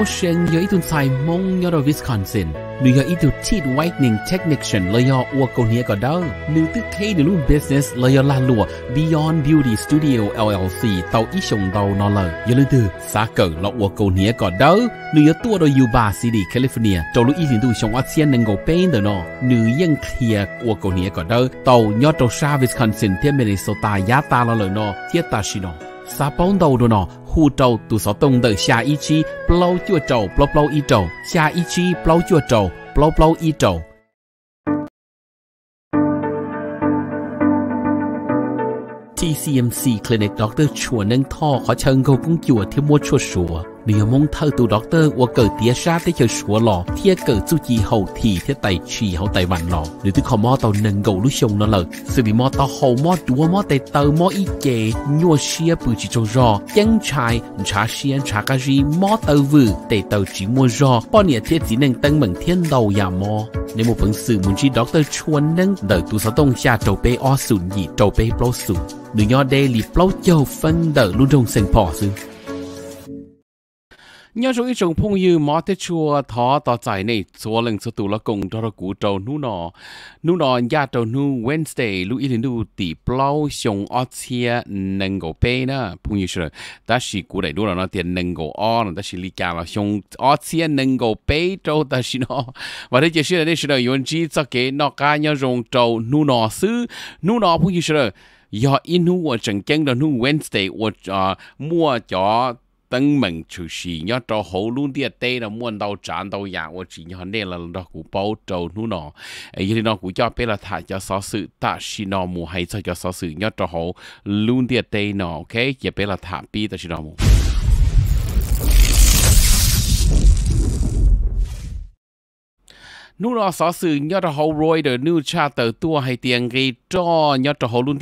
Ocean ia itun sai mong yoro Wisconsin. Nu ia itu teeth whitening technician la ia ua ko nia ko dau. Nu tu kei nu business la ia la lua Beyond Beauty Studio LLC tau i shong dau no la. Ia lu tu sa ko la ua ko nia ko dau. Nu ia tua do yu city California. Tau lu i sin tu shong wa sian nang go pain de no. Nu yang kia ua ko nia ko dau. Tau nyo tau sha Wisconsin te Minnesota ya ta la lo no. Tia ta shi no bóng đầu đồ nọ, khu trâu tu sáu tông đời xa y chí bao chua trâu bao bao y trâu xa y chí bao chua trâu bao bao y trâu TCMC Clinic Dr. Chua nâng thọ khó chân gầu cũng chùa thiếu mua chua sùa. 你们偷渡 doctor 我狗爹杀的就说了，贴狗做几后提贴带去后带完了，你都靠摸到能够录用了了，所以摸到后摸多摸带到摸一节，我些不去做肉，应柴查先查个是摸到位，带到只摸肉，半年贴只能等明天到呀摸。你冇本事，唔知 doctor 穿能到多少东下做被二ศูนย์二做被包数，你要 daily 包就分到路中生跑数。nhớ rồi chồng phong yu mò tết chua thọ tỏ giải này chua lần số tù là cùng cho nó cú trâu nu nọ nu nọ nhà trâu nu Wednesday lu ít nu tì plau xong ở chia nâng gỗ bê na phong yu sure ta chỉ cú đại đu là nó tiền nâng gỗ o ta chỉ lý cả là xong ở chia nâng gỗ bê trâu ta chỉ nó và đây chỉ là đây là yon chí cho cái nó cá nhớ rồng trâu nu nọ xứ nu nọ phong yêu sure nu Wednesday ờ, mua หัวมัวจอ等门就是要找好路的带了摸到站到呀，我只要那了那股包着路呢，哎，一那股要别了他要少数，但是那木还在要少数，要找好路的带呢，OK，也别了他别的是那木。nu nó xó sự nhớ ra hậu rồi cha tờ tua hay tiền gây cho nhớ ra hậu luôn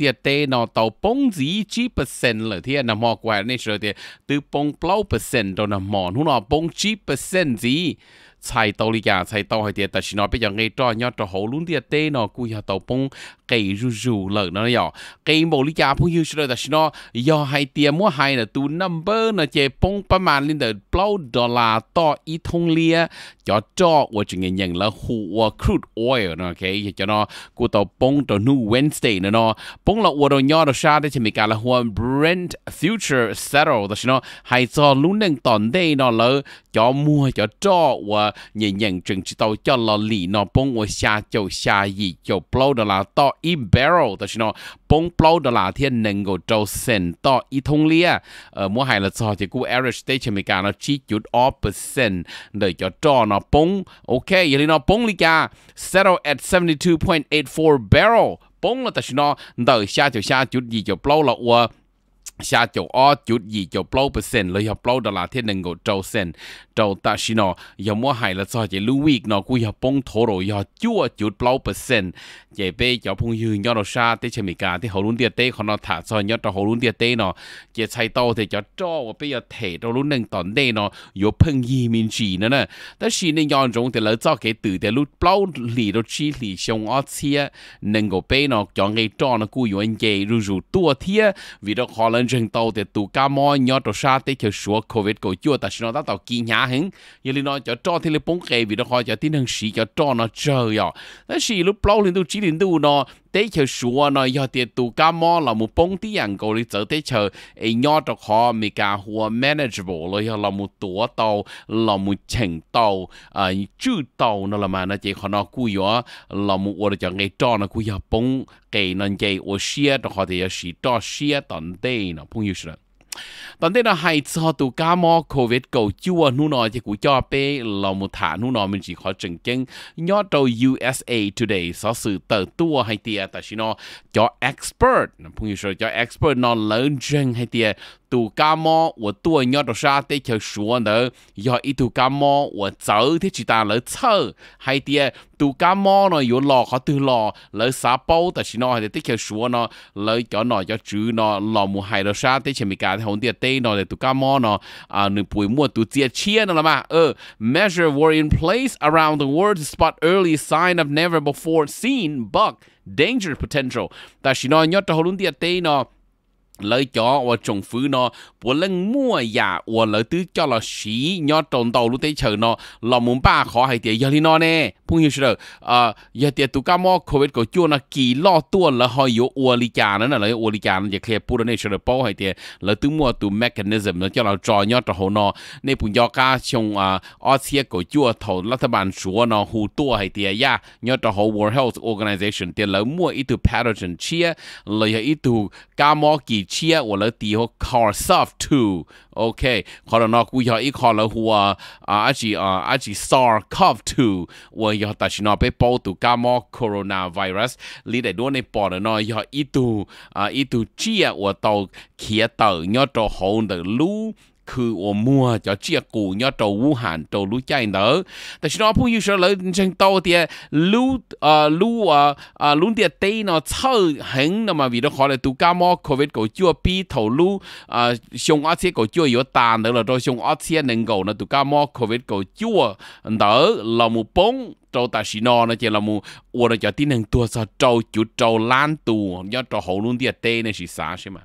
nó tàu bông gì chỉ percent là thế nằm mò quẹt này rồi thì từ bông plau percent đó nằm mò nu nó bông chỉ percent gì chạy tàu đi cả chạy tàu hay tiền tại chỉ nó bây giờ gây cho nhớ ra hậu luôn nó cú nhà tàu bông cây rù rù lợn nó nhỏ cây mồ đi cả phong yêu rồi tại chỉ nó do hay tiền mua hay là tu number nó chế bông ประมาณลินเดอร์ปลาดอลลาร์ต่ออีทงเลีย cho cho của chúng nghe nhận là hua crude oil nó ok thì cho nó của tàu bông tàu new Wednesday nó nó bông là của tàu nhỏ tàu xa để thì mình cả là hua Brent future settle đó nó hay cho luôn đang tòn đây nó là cho mua cho cho của nghe nhận chừng chỉ tàu cho là lì nó bông của xa châu xa gì châu blow đó là to in barrel đó nó bông bao đô la thiên nâng gồ trâu sen to y thông lia ở ờ, mua hai là cho thì cú average station mỹ cả nó chỉ chút off percent để cho cho nó bông ok vậy nó bông lia cả settle at 72.84 barrel bông là ta chỉ nó đợi xa cho xa chút gì cho bao là ua 下就二九二就 blow percent เลยฮับ blow ดอลลาร์ที่หนึ่งก็เจ้าเซนเจ้าตาชินอยามัวหายละซอจะลูวิกนอกูยาปงโทโรยาจั่วจุด blow percent เจเป้จะพงยืนยอดชาที่เชมิกาที่ฮอลุนเดียเต้ขอนอถาซอนยอดฮอลุนเดียเต้เนาะเจใช้โตแต่จะจ้อว่าไปยาเทตรุนหนึ่งตอนเดเนาะยเพิ่งยีมินจีนั่นน่ะแต่ชีในยอนจงแต่ละจ้อเกตื่นแต่ลู blow หลีรถชีหลีชงอ้อเชียหนึ่งก็เป้เนาะจองไงจ้อนะกูอยู่อันเจรูรูตัวเทียวิดอคอลเลน rừng tàu thì tụ cá mò nhỏ trò xa tê cho sủa covid cổ chua ta xin nó đã tàu kỳ nhá hứng như lý nói cho cho thì lý bốn kề vì nó khỏi cho tin hằng sĩ cho cho nó chờ rồi Thế xì lúc lâu lên tu chỉ lên tu nó thế chờ sủa nó do tiền tu cá mò là một bông tí ăn cầu đi chở tế chờ ấy nhỏ cho họ mì cả hùa manageable rồi là một tổ tàu là một chèn tàu à chữ tàu nó là mà nó chỉ họ nó cú gió là một ổ trong ngày cho nó cú gió bông cái nó cái ổ xia cho họ thì xí cho xia tận đây nó phong yêu sao ตอนที่เราให้ซอตัวกามอโควิดกูจัวนู่นนอที่กูจ่อเป้เรามุถานู่นนอมันจีขอจึงจึงยอดตัว USA Today สอสื่อเติร์ตัวให้เตียแต่ชิโนจ่อ expert พุ่งอยู่ชจ่อ expert นอนเลินจึงให้เตีย tu ca mò của tua nhỏ đồ sa tê chờ số nở do ít tu ca mò của chở thế chỉ ta lỡ chở hay tia tu ca mò nó yếu lò khó từ lò lỡ xá bao ta chỉ nó hay tê chờ số nó lỡ cho nó cho chữ nó lò mù hay đồ sa tê chỉ mình cả thì hồn tia tê nó để tu ca mò nó à nửa buổi mua tu chia chia nó là mà ờ measure were in place around the world to spot early sign of never before seen bug danger potential ta chỉ nó nhớ cho hồn tia tê nó lấy cho và trồng phứ nó bố lên mua nhà, và lấy tứ cho là xí nhỏ trồng đầu lúc thấy chờ nó là muốn ba khó hay tiền giờ đi nó nè phong hiểu chưa à giờ tiền tụ cá mò covid có chua là kỳ lo tua là hơi yếu ua li chà nữa là lấy ua li chà nó giờ clear bút này chưa được bao hay tiền lấy tứ mua tụ mechanism nó cho là trò nhỏ trò hồ nó nên bùn do cá trong à ở xe của chua thầu là thằng bạn chúa nó hù tua hay tiền ya dạ, nhỏ trò hồ world health organization tiền lấy mua ít tụ pathogen chia lấy ít tụ cá mò kỳ เชียวลตีหคอร์ซอฟทูโอเคคอรนอกูยออีคอลหัวอาอาจีอาอาจีซาร์คอฟทูวยอตัชนอไปปตุกามอโคโรนาไวรัสลีดด้วยในปอดนอยออีตูอ่าอีตูเชียวตอเขียเตอยอตโฮนเดลูคือโอมัวจะเจียกูย่อโจวูหันโจรู้ใจเนอแต่ฉันว่าผู้ยูเชื่อเลยฉันโตเตียรู้เอ่อรู้เอ่อเอ่อรู้เตียเตียเนาะเชื่อเห็นนะมาวิธีขอเลยตุก้ามอโควิดกูจั่วปีเท่ารู้เอ่อชงอาเซียกูจั่วอยู่ตานเนอแล้วโดยชงอาเซียหนึ่งกูนะตุก้ามอโควิดกูจั่วเนอเราหมู่ปง trâu ta xí nó nó chỉ là mu ua nó cho tin hàng tua sao trâu chú trâu lan tù do trâu hậu luôn tiệt tê này xí xá xí mà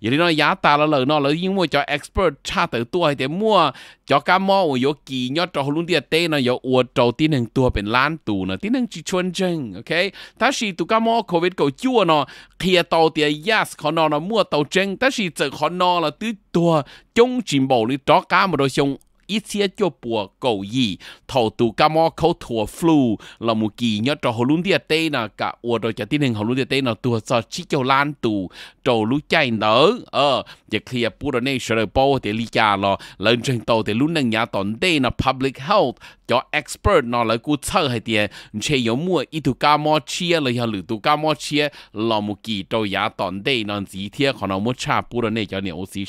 giờ thì nó giá ta là lời nó lời nhưng mua cho expert cha tử tua thì mua cho cá mò ua yo kỳ nhớ trâu hậu luôn tiệt tê nó yo ua trâu tin hàng tua bên lan tù nó tin hàng chỉ chuyên chân ok ta xí tụ cá mò covid cầu chua nó kia tàu tiệt yes khó nó nó mua tàu chân ta xí chở khó nó là tứ tua chống chìm bầu đi chó cá mà đôi chung ít chia cho bùa cầu gì thầu tù cà mò thua flu là một kỳ nhớ trò hồ lún địa tê là cả ua rồi chả tin hình hồ lún địa tê là tù cho chỉ cho lan tù trầu lú chạy nở ờ giờ clear bùa rồi này sờ bò thì lý cha lo lên trên tàu thì lún đang nhà tòn tê là public health cho expert nó là cú thơ hay tiền chế yếu mua ít tù cà mò chia là hiểu lử tù cà là một kỳ trầu nhà tòn tê nó gì thiệt còn nó mua cha bùa rồi này cho nhiều oxy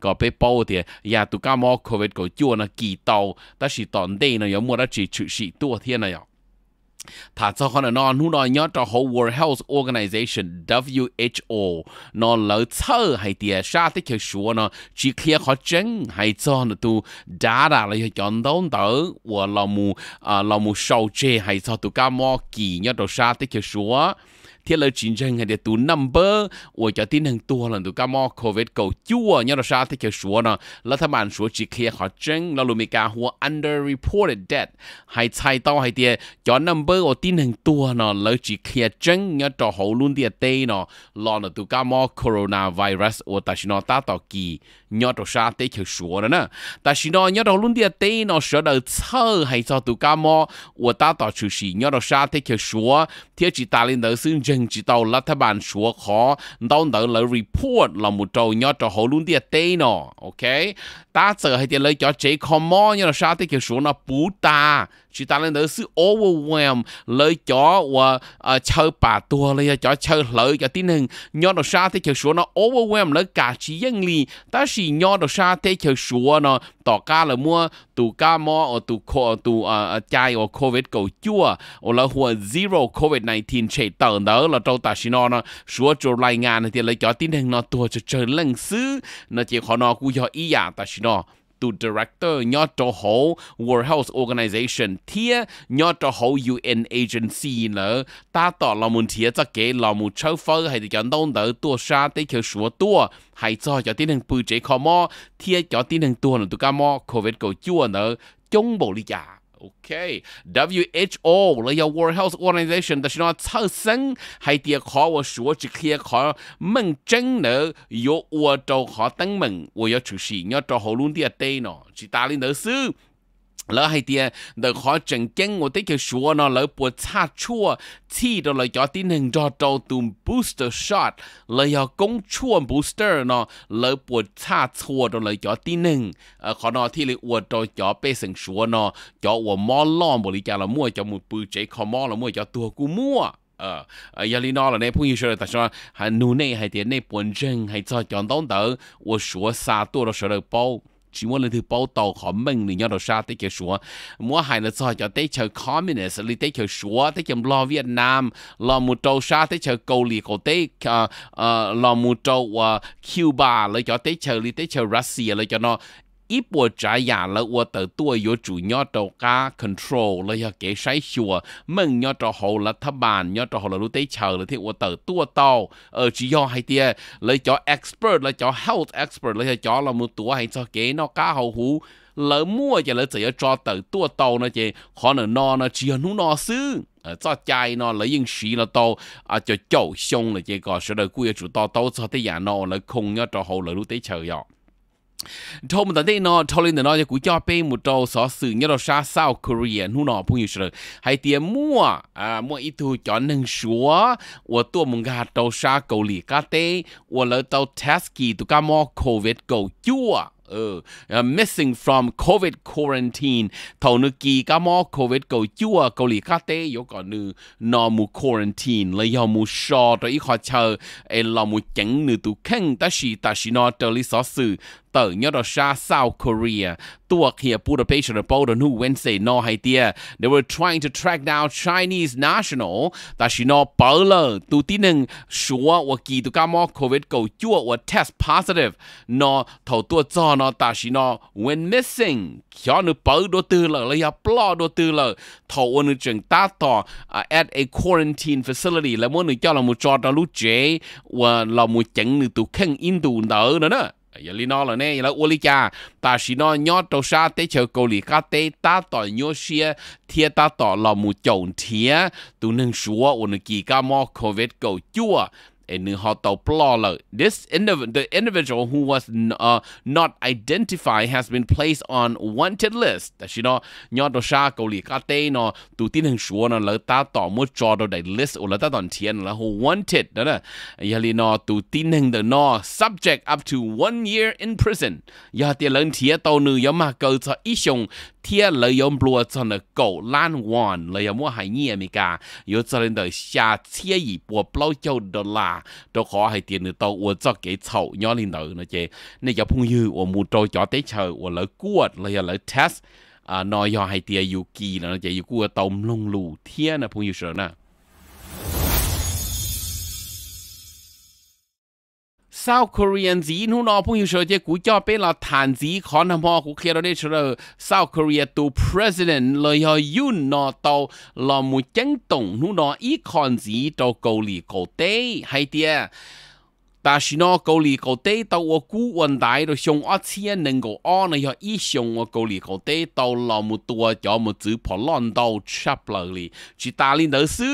có bé bò thì nhà dạ, tù covid có chưa ตัวนะกี่โตแต่สิตอนเดนะยมัวได้จีชุสิตัวเทียนนะยอถ้าเจ้าคนนอนหูนอนยอดจะห World Health Organization WHO นอนเหล่าเชื่อให้เดียชาติเขียวชัวนะจีเคลียร์ขอจังให้เจ้าหนูตัวดาราเลยจอนต้นเต๋อว่าเรามูอ่าเรามูโชว์เจให้เจ้าตัวก้ามอกี่ยอดจะชาติเขียวชัว thiết lời chính rằng hay để tu number ủa cho tin hàng tua lần tụ cá mò covid cầu chua nhớ là sao thế chơi số nó là thằng bạn số chỉ khi họ chân là lùi mì cá hùa underreported debt hay sai tao hay tiền cho number ủa tin hàng tua nó lời chỉ khi chân nhớ cho hậu luôn tiền tê nó lo nó tụ cá mò coronavirus ủa ta xin nó ta tao kỳ nhớ là sao thế chơi số nó nè ta xin nó nhớ là luôn tiền tê nó sợ đời thơ hay cho tụ cá mò ủa ta tao chủ sĩ nhớ là sao thế chơi số thiết chỉ ta lên đời xưng dân chỉ tàu là thà bạn số khó đâu nợ là report là một trâu nhớ cho hồ luôn địa à, tê nọ ok ta giờ hay tiền lấy cho chế commo như là sao thế kiểu số nó bù ta chỉ ta lên đó sự overwhelm lấy cho và ờ, ờ, chơi bà tua lấy cho chơi lấy cho tin hình nhớ là sao thế kiểu số nó overwhelm lấy cả chỉ dân lì ta chỉ nhớ là sao thế kiểu số nó tỏ ca là mua tụ ca mò ở tụ tụ chai ở ờ, covid cầu chua ở là hùa zero covid 19 chế tờ đó là trâu ta xí nó nó số chỗ lại ngàn thì lấy cho tin hình nó tua cho trời lần xứ nó chỉ họ nó cũng do ý giả ta xí nó tu director nhỏ cho hậu World Health Organization thia nhỏ cho hậu UN agency nữa ta tỏ là muốn thia cho cái là muốn chơi phơi hay thì cho nông đỡ tua sa tới kiểu số tua hay cho cho tin hành bưu chế khó mò thia cho tiến hành tua nữa tụ ca mò covid 19 nữa chống bộ lý giả O.K. W.H.O. 我哋有 World Health Organization，就系要策胜，喺啲嘢科学上至揭开，能正能有澳洲可登门，我要出事要找好卵啲嘢对咯，至打你投诉。แล้วให้เดียเดขอจังเก่งว่าที่เขาชัวนะแล้วปวดชาชั่วที่เราเลยจอที่หนึ่งจอโตตุ่ม booster shot เลยยากงชั่ว booster นะแล้วปวดชาชั่วเราเลยจอที่หนึ่งเออขอนอที่เลยอวดจอจอเปนสังชัวนะจออวมอลล้อมบริการละมั่วจอมุดปืนเจคอมอละมั่วจอตัวกูมั่วเอออยาลีนอละเนี่ยพู้ยิ่งเชื่แต่ฉันหนูเน่ให้เดียเน่ปวดเจงให้จอจอดต้องเต๋วอวดชัวซาตัวเราเฉ่ลยเป้า chỉ muốn là thứ bảo tàu họ mình thì nhau đầu xa tới kiểu xóa mua hai là sao cho tới chờ communist đi tới kiểu xóa tới kiểu lo Việt Nam lo một trâu xa tới chờ cầu lì cầu tới ờ, ờ, lo một trâu ờ, Cuba lấy cho tới chờ đi tới chờ Russia lấy cho nó 一波炸压了我的多有主要的噶 control 了要给筛选，门要着好了，他板要着好了，路得巧了，我的多到，呃，主要还的，来叫 expert，来叫 health expert，来叫了么多还叫给那噶好糊，了么就了只要抓的多到那些，可能那那只要弄那事。呃，早家呢，来用水了到啊，就叫凶了，结果是了，故意主到到早的人呢，来空要着好了，路得巧要。ทอมัตอนนี้นอทอลินเนาะจะกูจ่อเป้มุดโตสอสื่อเนี่ยเราชาเศรคูเรียลีนู่นนอพุ่งอยู่เฉยให้เตียมั่วอ่ามั่วอีทูจอนหนึ่งชัวว่าตัวมึงกาโตชาเกาหลีกาเต้ว่าเลยโตเทสกีตุกามอโควิดเกาจั่วเออ missing from covid quarantine เท่านึกีกามอโควิดเกาจั่วเกาหลีคาเต้ยก่อนนึนอมู quarantine เลยยอมูชอตัวอีขอเชอเอลอมูเจ๋งนึตุแข่งตาชีตาชีนอเตลิซอสือ tờ nhớ đó xa South Korea tuộc here Budapest the border new Wednesday no hay they were trying to track down Chinese national ta shi no bowler tu ti nung shua wa ki tu ka mo covid go chua wa test positive no thầu tua cho no ta shi no when missing kyo nu bầu do tư lờ la ya plo do tư lờ thầu wa nu chừng ta to uh, at a quarantine facility la mo nu cho la mu cho ta lu che wa la mu chẳng nu tu khang in tu nở nữa อย่าลีนอเลยเนี่ยอย่าละอวลิจาตาชินอยอดตัวชาเตเชอเกาหลีกาเตตาต่อยอเชียเทียตาต่อหลอมูจงเทียตัวหนึ่งชัวอุนกีกามอโควิดเกาจั่ว in This indiv- the individual who was uh, not identified has been placed on wanted list. That you know, nhỏ đồ sa cầu lì cá tê nó tu tin hình số nó lỡ ta tỏ mua cho đồ đại list ở lỡ ta tòn thiên là who wanted đó nè. Giờ lì nó tụ tin hình the nó subject up to one year in prison. Giờ tiền lớn thiên tàu nữ giờ mà cầu cho ít xong เทียเลยยมบลัวจนเก่าล้านวอนเลยยมัวหายเงียมีกาอยู่จนเดชาเทียอีปัวเปล่าเจ้าดอลลาร์ cho khó hay tiền nữa tao uống cho cái chậu nhỏ lên nữa nó chế nên giờ phong như uống mua trôi cho tới chờ uống lỡ cuột lỡ lỡ test à nói hay tiền yêu kỳ là nó chế yêu cuột tôm lông lù thiên là phong như sợ nè South Korean gì nu nó bung yêu sơ chế cú cho bé là thản gì khó nằm ho cú đó đấy sơ South Korea tu president lời ho yun nó tàu là một chân tổng nu nó ít còn gì cho cầu lì cầu tê hay tia 但是呢，高丽高地到我古文代都上二千能够安呢，要一上我高丽高地到那么多，要么只跑乱到吃不了哩，去打领导书。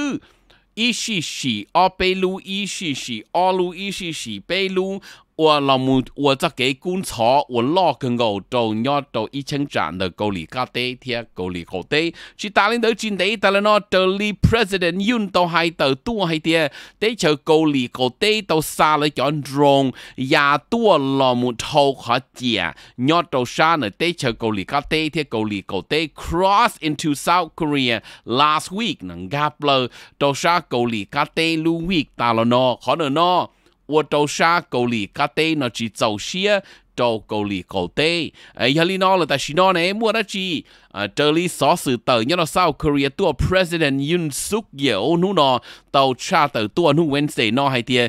Ishishi, Opelu Ishishi, Olu Ishishi, Peilu, 我老母我只给工厂，我老跟我做要做一千站的高里高地贴高里高地，去打领导进地，但是呢，这里 president 运动还得多还点，得求高里高地都杀了叫中，也多老母超好见，要做啥呢？得求高里高地贴高里高地 cross into South Korea last week 能夹了，做啥高里高地 lu week 打了呢？可能呢？我做啥狗里嘎得那只走些做狗里狗得，哎呀哩那了，但是那呢莫得只，啊这里所是的，你那 South Korea ตัว President Yoon Suk Yeol นู่นน่ะตัวชาตัวตัวนู่น Wednesday น่ะให้เดีย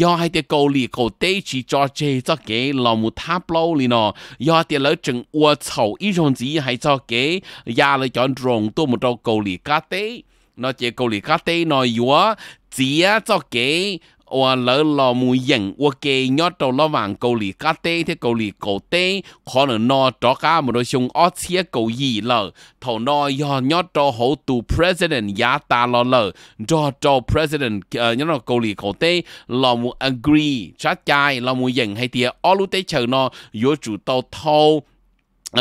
ย่อให้เดียเกาหลีเกาเต้จีจอเจจะเก๋ลอมุทับเล่าลีน่ะย่อเดียแล้วจึงอวดเฉาอีจงจีให้จะเก๋ยาเลยจอนตรงตัวมุดเกาหลีกาเต้น่ะเจเกาหลีกาเต้น่ะยัวเจียจะเก๋我老老母人，我给要到老王沟里家地，他沟里沟地，可能那大家没得上二千沟一了，头那要要到好多 president 也打了了，到到 president 呃，要那沟里沟地，老母 agree，出街老母人还得二路得求呢，要做到头。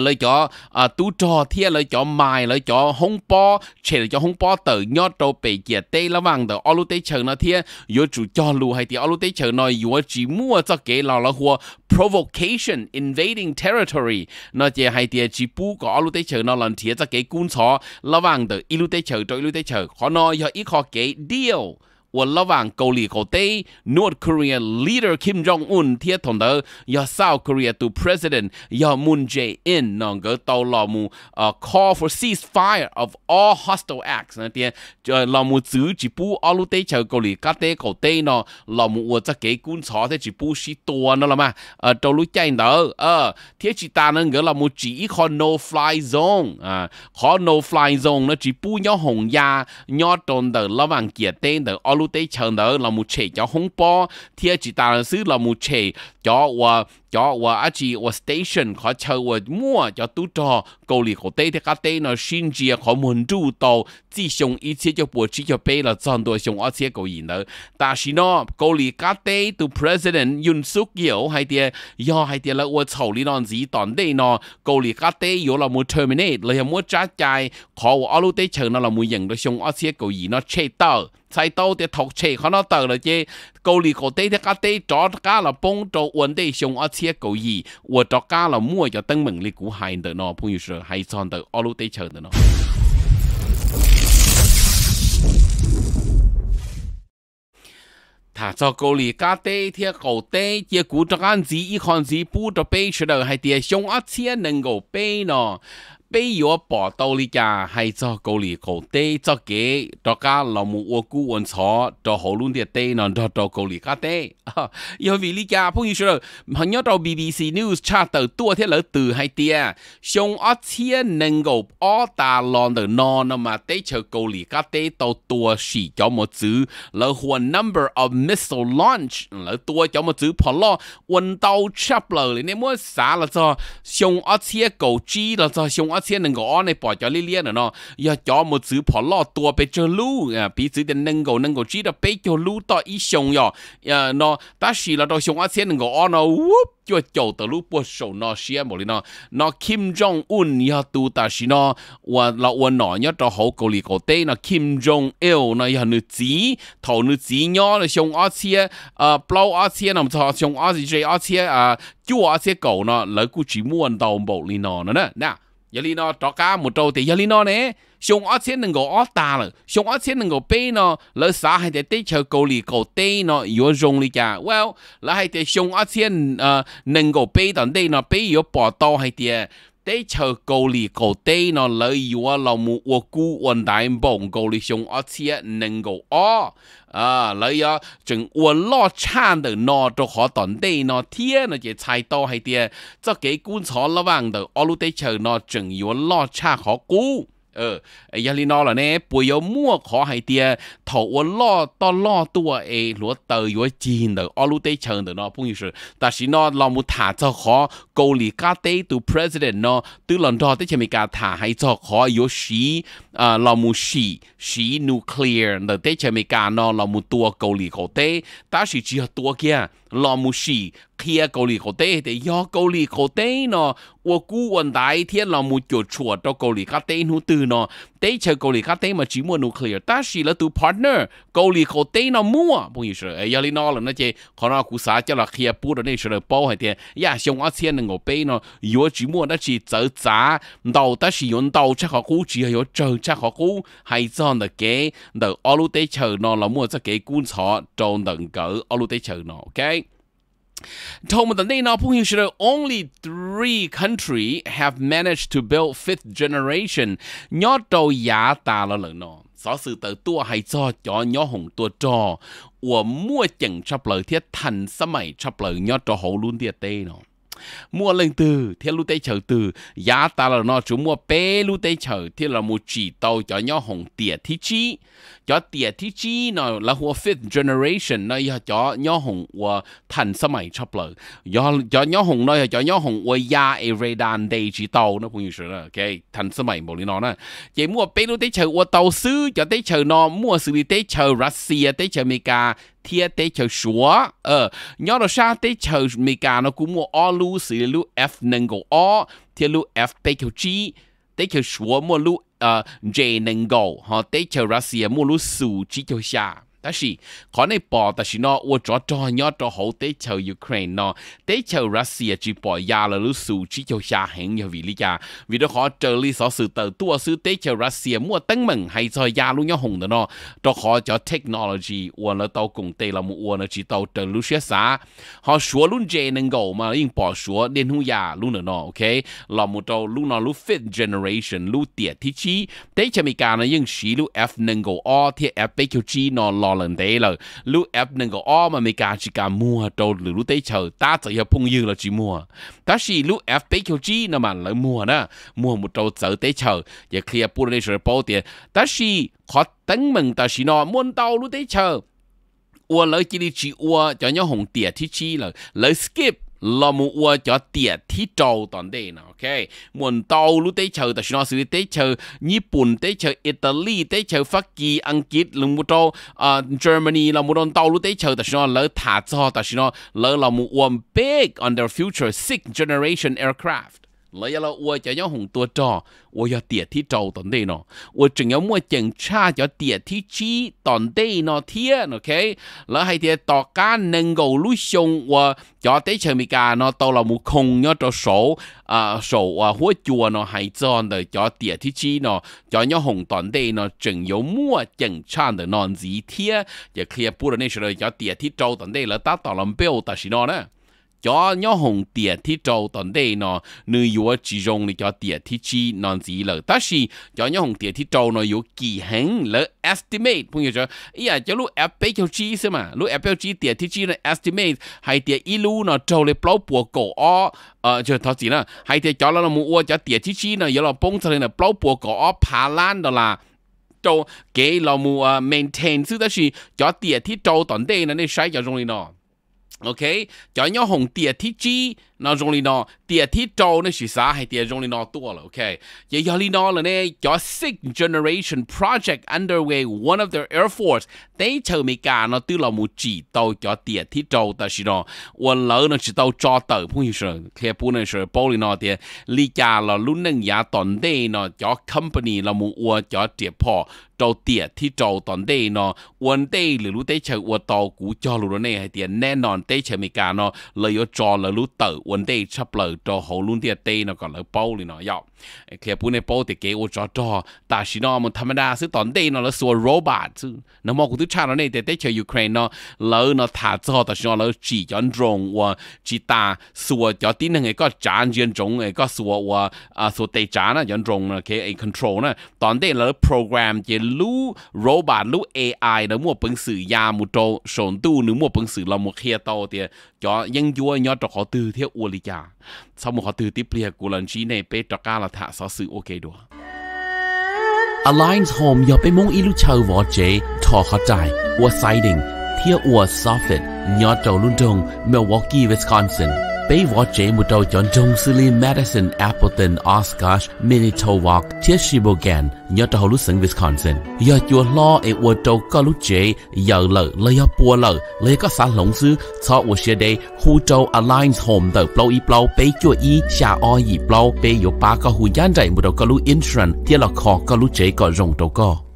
lời cho à tu trò thiệt lời cho mai lời cho hong po chế lời cho hong po tờ nhớ trâu bể kia tê là vàng tờ alu tê chờ nó thiệt, yo chủ cho lu hay thì alu tê chờ nó yo chỉ mua cho kế lò là hùa provocation invading territory nó chỉ hay thì chỉ bu có alu tê chờ nó lần thiệt cho kế cún chó là vàng tờ ilu tê chờ trâu ilu tê chờ khó nó yo ít khó kế deal วันระหว่างเกาหลีเขาเต้ North Korean leader Kim Jong Un เทียทนเดอยา South Korea to President ยา Moon Jae-in นองเกตอลอมู call for ceasefire of all hostile acts นะเตียลอมูจื้อจิปูออลูเต้เฉาเกาหลีกาเต้เขาเต้เนาะลอมูอวจะเกกุนชอเทจิปูชิตัวนั่นละมาเออตรู้ใจเดอเออเทียจิตานั่นเกลอมูจีคอ no fly zone อ่าคอ no fly zone นะจิปูย่อหงยาย่อตนเดอระหว่างเกียเต้เดออลู lúc đấy chờ đó là một chế cho hông bò thì chỉ ta là sư là một chế cho và cho và à chỉ và uh, station khó chờ và mua cho tu trò câu lý của tây thì các tây nó xin chia khó muốn du tàu chỉ xong ít chế cho bộ chỉ cho bé là chọn đồ xong ở chế cầu gì nữa ta chỉ nó câu lý các tây tu president yun suk yếu hay thì do hay thì là và chầu lý non gì toàn đây nó câu lý các tây yếu là muốn terminate là muốn trả trái khó và ở lúc tây chờ nó là muốn nhận được xong ở chế cầu gì nó che tàu sai tàu thì thọc chế khó nó tàu là chế câu lý của tây thì các tây chọn cả là bông trâu ổn đây xong ở chế 切狗意，我作家了莫要等门的古海的喏，朋友说还唱的二路对唱的喏。他做高里家地铁高地，结果这案子一看是不着背出来，还得想啊，钱能够背呢。被我报道里家还做高里口袋做给，大家老母我顾问操，到喉咙的袋呢，到到高里卡袋。有位里家朋友说，朋友到 BBC News 查到多天了 từ hay tia, xong ở chia nâng gộp ở ta lon được non mà tế chờ cầu lì cá tế tàu tua xì cho một chữ là huân number of missile launch là tua cho một chữ phò lo quân tàu chắp nên muốn xả là cho xong ở chia cầu chi là cho xong ở เสียนหนึ่งก็อ้อนในปอจอเลี้ยนเนาะอย่าจอมาซื้อพอล่อตัวไปเจอลู่อ่ะปีซื้อแต่หนึ่งก็หนึ่งก็ชี้ต่อไปเจอลู่ต่ออีชงย่ออ่าเนาะตาสีเราต่อชงอาเสียนหนึ่งก็อ้อนเนาะวูบ就走到路不熟那些么哩呢？那 Kim Jong Un 要读但是呢，我老我那要到好高里高低那 Kim Jong Il 那要女子，头女子鸟那像阿些呃，不阿些那么操像阿些阿些啊，就阿些狗呢，来过去摸到某里呢呢呢。yali no toka mu to te yali no ne xiong a chen ngo a ta le xiong a chen ngo pe no le sa hai de te chao go li go te no yo jong li ja well la hai de xiong a chen ngo pe dan de no pe yo bo to hai de tế chờ cầu lì cầu tế nó lợi yếu là mù ô cú ôn đại bổng cầu lì xong ở chia nâng cầu ó à lợi yếu à, chừng ôn lo chan được nọ cho họ tận tế nó thiên nó chỉ chạy to hay tiền cho cái cuốn chó là vàng được ô lú tế chờ nọ chừng yếu lo cha họ cú เออยาลีนอลเนี่ยปุยยมั่วขอให้เตียถอวนล่อตอนล่อตัวเอหลัวเตยยัวจีนเดออลูเตเชิงเดอเนาะพงอยี่สิแต่สินอลอมุถาเจ้าขอเกาหลีกาเตตัว president เนาะตัวลอนดอนที่จะมีการถาให้เจ้าขอยัวชีอ่าลมุสีสีนิวเคลียร์เดอเตจะมีการเนาะลอมุตัวเกาหลีเขาเตแต่สิจีตัวเกีย老母西开高里口袋的要高里口袋呢，我估问大天老母就错到高里卡袋努 tư 呢，袋车高里卡袋嘛只么 nuclear，但是了都 partner 高里口袋呢么，不意思，哎呀哩那了那些可能古啥叫了开不的那时候包海天，呀像我天能够背呢，有只么那是走杂，到但是用到这个估计有走这个估还真的给，那阿鲁袋车呢老母这给观察就能够阿鲁袋车呢，OK。told that they only three country have managed to build fifth generation. Nyoto ya ta là lần nọ. Sở tự tua hay cho cho nhỏ hồng tua cho. Ủa mua chẳng chấp lời thiết thành sắp mày chấp lời nhỏ cho mua lên từ thì lúc tây chở từ giá ta là nó chú mua bé lúc tây chở thì là một chỉ tàu cho nhau hồng tiệt thì chi cho tiệt thì chi nó là hoa fifth generation nó giờ cho nhau hồng và thành sớm mai chấp lợi cho cho nhau hồng nó cho nhau hồng và ya a redan day chỉ tàu nó cũng như thế ok thành sớm mai một lý nó nè chỉ mua bé lúc tây chở và tàu sư cho tây chở nó mua xử lý tây chở Russia tây chở Mỹ thia tế chờ súa ờ nhớ là sao tế chờ mì cả nó cũng mua o lu xử lu f nâng gầu o thia lu f tế chờ chi tế chờ súa mua lu ờ j nâng gầu họ tế chờ russia mua lu sù chi chờ xa ต่สิขอในปอต่สินอวจอจอยอดจอหเตเชยูเครนนอเตเชรัสเซียจีปอยาละลุสูชิโจชาแห่งยวิลิยาวิดขอเจอรีสอสือเตอตัวซื้อเตเชรัสเซียมั่วตั้งมึงให้ซอยยาลุงยอหงเดนอจอขอจอเทคโนโลยีอวนละตากงเตละมัวนะจีตาเจอลุเชษาหอชัวลุ่นเจนึงกมายิ่งปอชัวเดนหุยาลุนเดนอโอเคลามุโตลุนอลุฟิทเจเนเรชั่นลุเตียทิ่ชีเตเชมิการนะยิ่งชีลุเอฟนึงกอเทเอฟเปคิวจีนอลันเดย์ลลูแอปหนึ่งก็ออมอเมรการจิกามัวโตหรือรู้เตเชอตาจะยพุงยืนละจีมัวถ้าสิลูแอปเตเคีจีน่ะมันเลยมัวนะมัวมุดโตเเตเชอร์ย่าเคลียร์ปูในสุรโปเตียถ้าสิขอตั้งมึงแต่สินอมวนโตรู้เตเชอรอัวเลยจีดีจีอัวจะย่อหงเตียที่ชีเลยเลยสกิป là một ua cho tiệt thi trâu toàn đây nào, ok muốn tàu lúc tới chờ ta tại nói xử tới chờ nhật bản tới chờ italy tới chờ pháp kỳ anh kít lần một trâu à, germany là một đòn tàu lúc tới chờ ta tại nói lỡ thả cho ta tại nói lỡ là một ua big on their future sixth generation aircraft lấy là ua cho nhau hùng tua trò ua cho tiệt thi trâu tận đây nó ua chừng nhau mua chừng cha cho tiệt thi chi tận đây nó thiê nó ok lỡ hay thiê tọ cá nâng gầu lúi sông ua cho tới chơi mi cà nó tàu là một khung nhau cho sổ à sổ à húa chùa nó hay tròn rồi cho tiệt thi chi nó cho nhau hùng tận đây nó chừng nhau mua chừng cha để non gì thiê giờ kia bữa nay rồi cho tiệt thi trâu tận đây là ta tàu làm bèo ta xin nó nè cho nhau hùng tiệt thì trâu tận đây nó nơi yếu chỉ dùng để cho tiệt thì chi non gì lỡ ta chỉ cho nhau hùng tiệt thì trâu nó yếu kỳ hẳn lỡ estimate phong hiểu chưa ý à cho lúc apple cho chi xem mà lúc FP chi tiệt thì chi là estimate hay tiệt ít lúc nó trâu để bao bùa cổ ó, ờ cho thọ gì nữa hay tiền cho nó mua cho tiền thì chi nó yếu là bông cho nên là bùa cổ o phá lan đó là trâu cái là mua maintain chứ đó cho tiền thì trâu tận đây nó để sai cho dùng đi OK，再有紅啲嘅 T G。นาจงลีนอเตียที่โจในสิสาให้เตียจงลีนอตัวละโอเคยี่ยลีนอเลยเนี่ยจอ six generation project underway one of their air force ในชมิกาเนาะตื้อเรามูจีโตจอเตียที่โจแต่สินอวันเลิศเนาะจิตโตจอดเต๋อพุ่งเฉลเมเคปูเนี่ยเฉลิมโปลีนอเตียลีจ่าเราลุ่นหนึ่งยาตอนเดย์เนาะจอ company เรามูอัวจอเตียพอโตเตียที่โจตอนเดย์เนาะวันเดย์หรือรู้ได้เชิญอัวโตกูจอรู้เนี่ยให้เตียแน่นอนได้ชมิกาเนาะเลยจอดเราลู้เต๋อ vấn đây chấp lỡ cho hậu luôn thì tê nó còn lỡ bao thì nó dọc khi bữa này bao thì kế ô cho cho ta chỉ nó mà tham gia sự tận tê nó là số robot nó mà cũng thứ cha nó này tê tê chơi Ukraine nó lỡ nó thả cho ta chỉ nó lỡ chỉ cho drone và chỉ ta số cho tin này có trả dân chúng này có số và à số tê trả nó drone, là cái e control nó tận tê là program chỉ lũ robot lũ AI nó mua bằng sử ya một trâu sồn tu nếu mua bằng sử là một kia to, thì จอยังยัวยอดจอกอตือเที่ยวอวลิจาสมุขอตือติเปลียกุลันชีในเปตจอก้าละทะสอสือโอเคดัว Alliance Home ยอไปมองอิลุชาววอเจ ทอขอใจอัวไซดิงเที่ยวอัวซอฟต์ยอดจอลุนดงเมลวอกกี้วิสคอนซิน Madison Appleton Baywatch에 무더 전종 실리 메디슨 애플턴 오스카시 미니토박 티시보간 여타 홀루슨 위스콘신 여주어 러 에워도 걸루제 여러 레여 보러 레가 산롱스 차오시데 후조 alliance home the blow e blow bay chua e xia o yi blow bay yo ba ka hu yan dai mu do ka insurance tia la kho ka lu che ka rong do ka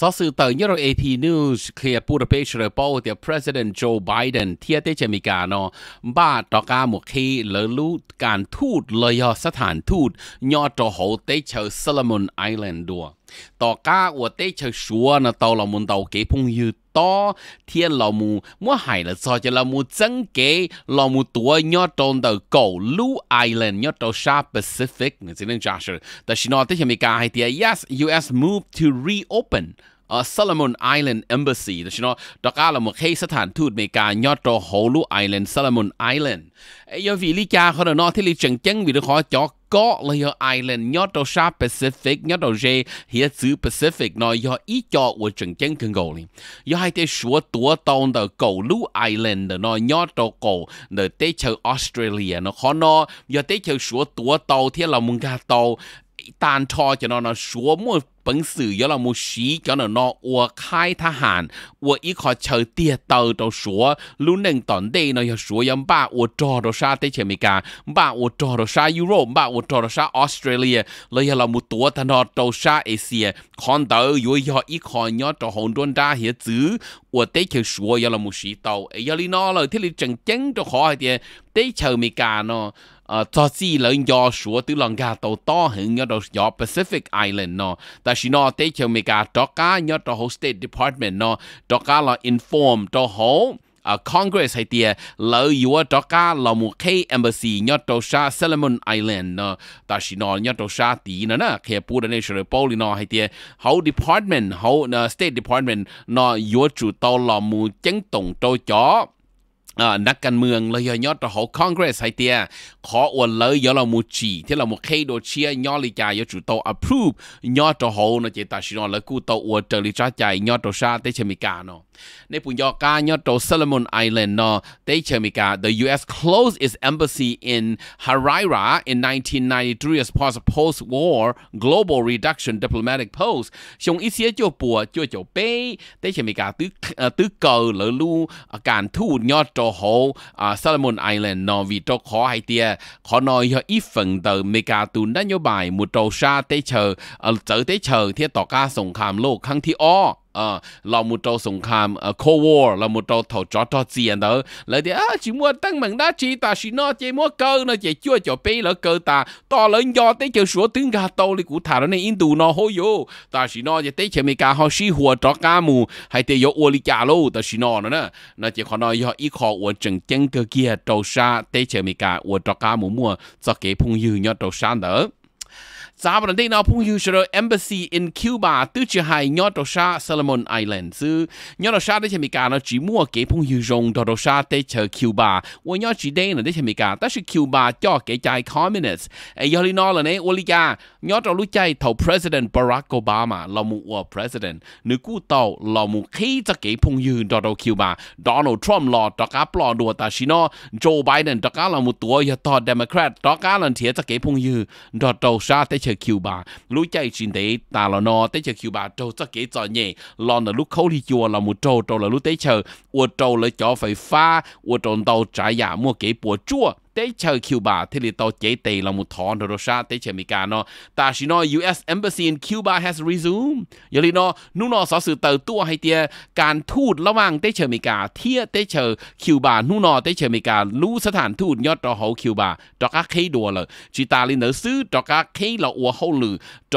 สสื่อต่างยุโรปเอ News เคลียร์ปูรดเปชเรโปเดียประธานโจ ไบเดนเทียเตจมิกาโนบ้าต่อการหมกเคเลืลู่การทูดเลยอสถานทูดยอดโจโฮเตเชอร์ซัลมอนไอแลนด์ดัว tò cá của tế chơi xua nó tàu là muốn tàu kế phong như to thiên là mù mua hải là sao cho là mù chân kế là mù tua nhớ trong tàu cầu Blue Island nhớ tàu Sa Pacific người xin Joshua ta xin nói tới hiện cả hay thì yes US move to reopen ở uh, Solomon Island Embassy đó chính đó cả là một cái sân thu Mỹ cả nhỏ trò Holu Island Solomon Island ấy do vì lý cha họ nó thì lý chẳng chẳng vì được khó cho có là do Ireland nhớ đâu Sa Pacific nhớ đâu Jay hiện chữ Pacific nó do ý cho của trường chân cần cầu này do hai cái số tua tông tờ cầu lũ Ireland nó nhớ đâu cầu để tới chơi Australia nó khó nó do tới chơi số tua tàu thì là mông ca tàu tan cho cho nó nó số mua bấn sử yếu là mua cho nó nó ua tha hàn ua ít khó chờ tờ đầu số lúc nâng tổn đây nó yếu số yếm ba ua trò đồ sa tây chế mì cả ba ua trò đồ sa Euro ba ua trò đồ sa Australia lấy là mua tua thằng nó đầu sa Asia còn tờ yếu yếu ít khó nhớ cho hồn đôn đa hiệp chữ ua tây chế số yếu là mua xí tàu yếu lý nó là thế lý chẳng chẳng cho khó hay tiền tây mì cả nó Ờ, cho do số từ 呃，早起人家说都人家都当很要到要 Pacific Island ta cho mấy 咯，但是呢，地球美加大家要到好 State Department là inform à Congress hay tia lỡ yếu đó cả là một cái embassy nhớ đầu sa Solomon Island nó ta chỉ nó nhớ đầu sa tí nó nè khi bù đa nation poli nó hay tia hậu department hậu ờ, state department nó yếu chủ tàu là một chấn tổng tàu chó นักการเมืองเลยยอดต่อหอคอนเกรสไฮเตียขออวนเลยยอเรามูจีที่เราโมเคโดเชียยอลิจายอจุโตอัพรูปยอดต่อหอนเจตาชินอลกูโตอวเจริจาใจยอดต่อชาเตชมิกาเนาะในปุ่นยอกายอดต่อซัลมอนไอแลนด์เนาะเตชมิกา the U.S. closed its embassy in h a r i r a in 1993 as part of post-war global reduction diplomatic p o s t ชงอิเซียจวปัวจัวจัวเป้เตชมิกาตื้อตื้เกอหรือลู่การทูตยอดต่อ cho hậu à Solomon Island nó vì cho khó hay tia khó nói cho ít phần từ mấy cả tụi đã nhớ bài một trâu xa tế chờ ở tới tế chờ thiết tỏ ca sông khám lô khăng thi o 啊，老母做送看，呃，Cold War，老母做投抓抓钱的，来的啊，只么登门那只，但是那只么高呢，只就就背了高大，大人家的就说等下到你古塔了呢，印度那好哟，但是那只对前面家好西活抓家母，还得有窝里家喽，但是那呢，那只可能要依靠我整整个 kia 做啥，对前面家我抓家母么，做给朋友要做啥的。查不能电脑朋友说了，embassy in Cuba 都只系鸟到沙 Solomon Island，是鸟到沙的前面家呢，只莫给朋友用到到沙的去 Cuba，我鸟只电呢的前面家，但是 Cuba 叫给在 communist，哎，要你哪了呢？我理解鸟到路在投 President Barack Obama，老母我 President，你估到老母 khi จะ给朋友到到 Cuba Donald Trump หลอดตอกาปลอดัวตาชิโนโจไบเดนตอกาเราหมุตัวอย่าต่อ Democrat ตอกาลันเทียจะเก็บพงยืดอดโตชาติเฉย去 Q 吧，路在前地打了呢，对着 Q 吧，做这给作业，让那路口里叫了么做，做了路对着我做了交费发，我做到这样么给博做。tế ชคิวบา a t h ิโตเจเตลามุทอนโ t t h o า r ต i ช a โน chờ m โน U.S. Embassy in Cuba has resumed ยลืโนนูโนอสอสื่อเติร์ตัวให้เตียการทูตระหว่างเตเชอิมกาเทียเตเชอคิวบา นูโนอเตเชอิมกา รู้สถานทูตยอดรอหคิวบาจอกาเคดัวเลยจิตาลินเนอซื้อจอกาเคเราอัวเฮาหือโจ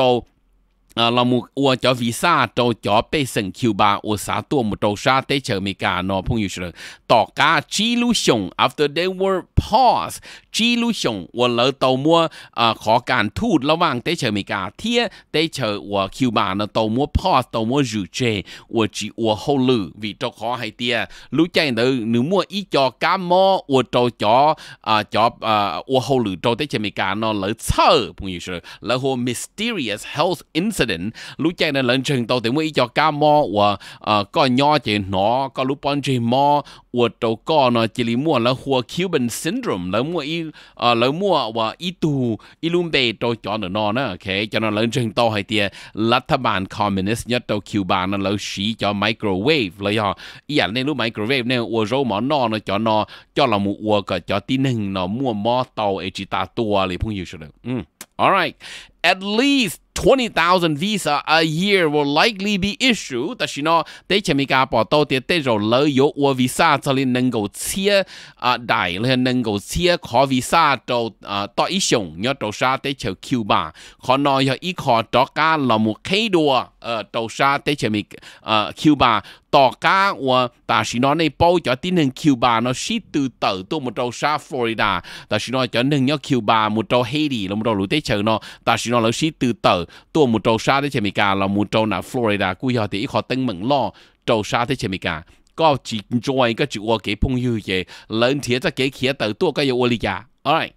เราหมอัวจอวีซ่าโตจอเปสังคิวบาอุสาตัวมุโตชาเตเชอร์มกาโนอพงอยู่เชิงต่อกาจีลูชง after they were pause d จีลูชงวันเลอตัวมัวขอการทูตระหว่างเตเชอร์มกาเทียเตเชอร์วัวคิวบาเนตัวมัว pause ตัวมัวอยู่เจวัวจีวัวฮอลลวีโตขอให้เตียรู้ใจหนึ่งหนึ่งมัวอีจอกามมอวัวโตจออ่าจอบอวัวฮอลลโตเตเชอร์มกาโนอเลอเชอร์พงอยู่เชิงแล้วหัว mysterious health incident định lũ chạy nên lần chừng tàu thì mới cho cá mò và ờ, có nhỏ chỉ nó có lũ bọn chỉ mò và tàu có nó chỉ lý mua là hua Cuban syndrome là mua y ờ, là mua và y tù y luôn bề tàu cho nó nó nè ok cho nó lần chừng tàu hay tiệt là thà bàn communist nhất tàu Cuba nó là xí cho microwave là họ ý ảnh nên lũ microwave nên và rồi mà nó nó cho nó cho là một và cả cho tí nâng nó mua mò tàu ấy chỉ ta tua thì không hiểu sao được ừ, alright at least 20,000 visa a year will likely be issued. Tại nó để chỉ mi cả bỏ tàu tiền tế rồi lỡ yếu của visa cho nên nâng cầu chia à đại lên nâng cầu chia khó visa cho à tàu ít sủng nhớ tàu sa tế chờ Cuba khó nói cho ít khó cho cả là một cái đùa ờ tàu sa tế chỉ mi à Cuba tỏ cá và ta sĩ nói này bao cho tin nâng Cuba nó xí từ tờ tôi một trâu xa Florida ta sĩ nói cho nâng nhớ Cuba một trâu Haiti là một trâu lũ tế chờ nó ta sĩ nói là xí từ tờ tôi một trâu xa đấy chè mì cả là một trâu nào Florida cú giờ thì họ tính mừng lo trâu xa đấy chè mì cả có chỉ join có chỉ qua cái phong yêu gì lớn thiệt ra cái kia tờ tôi có yêu Olivia alright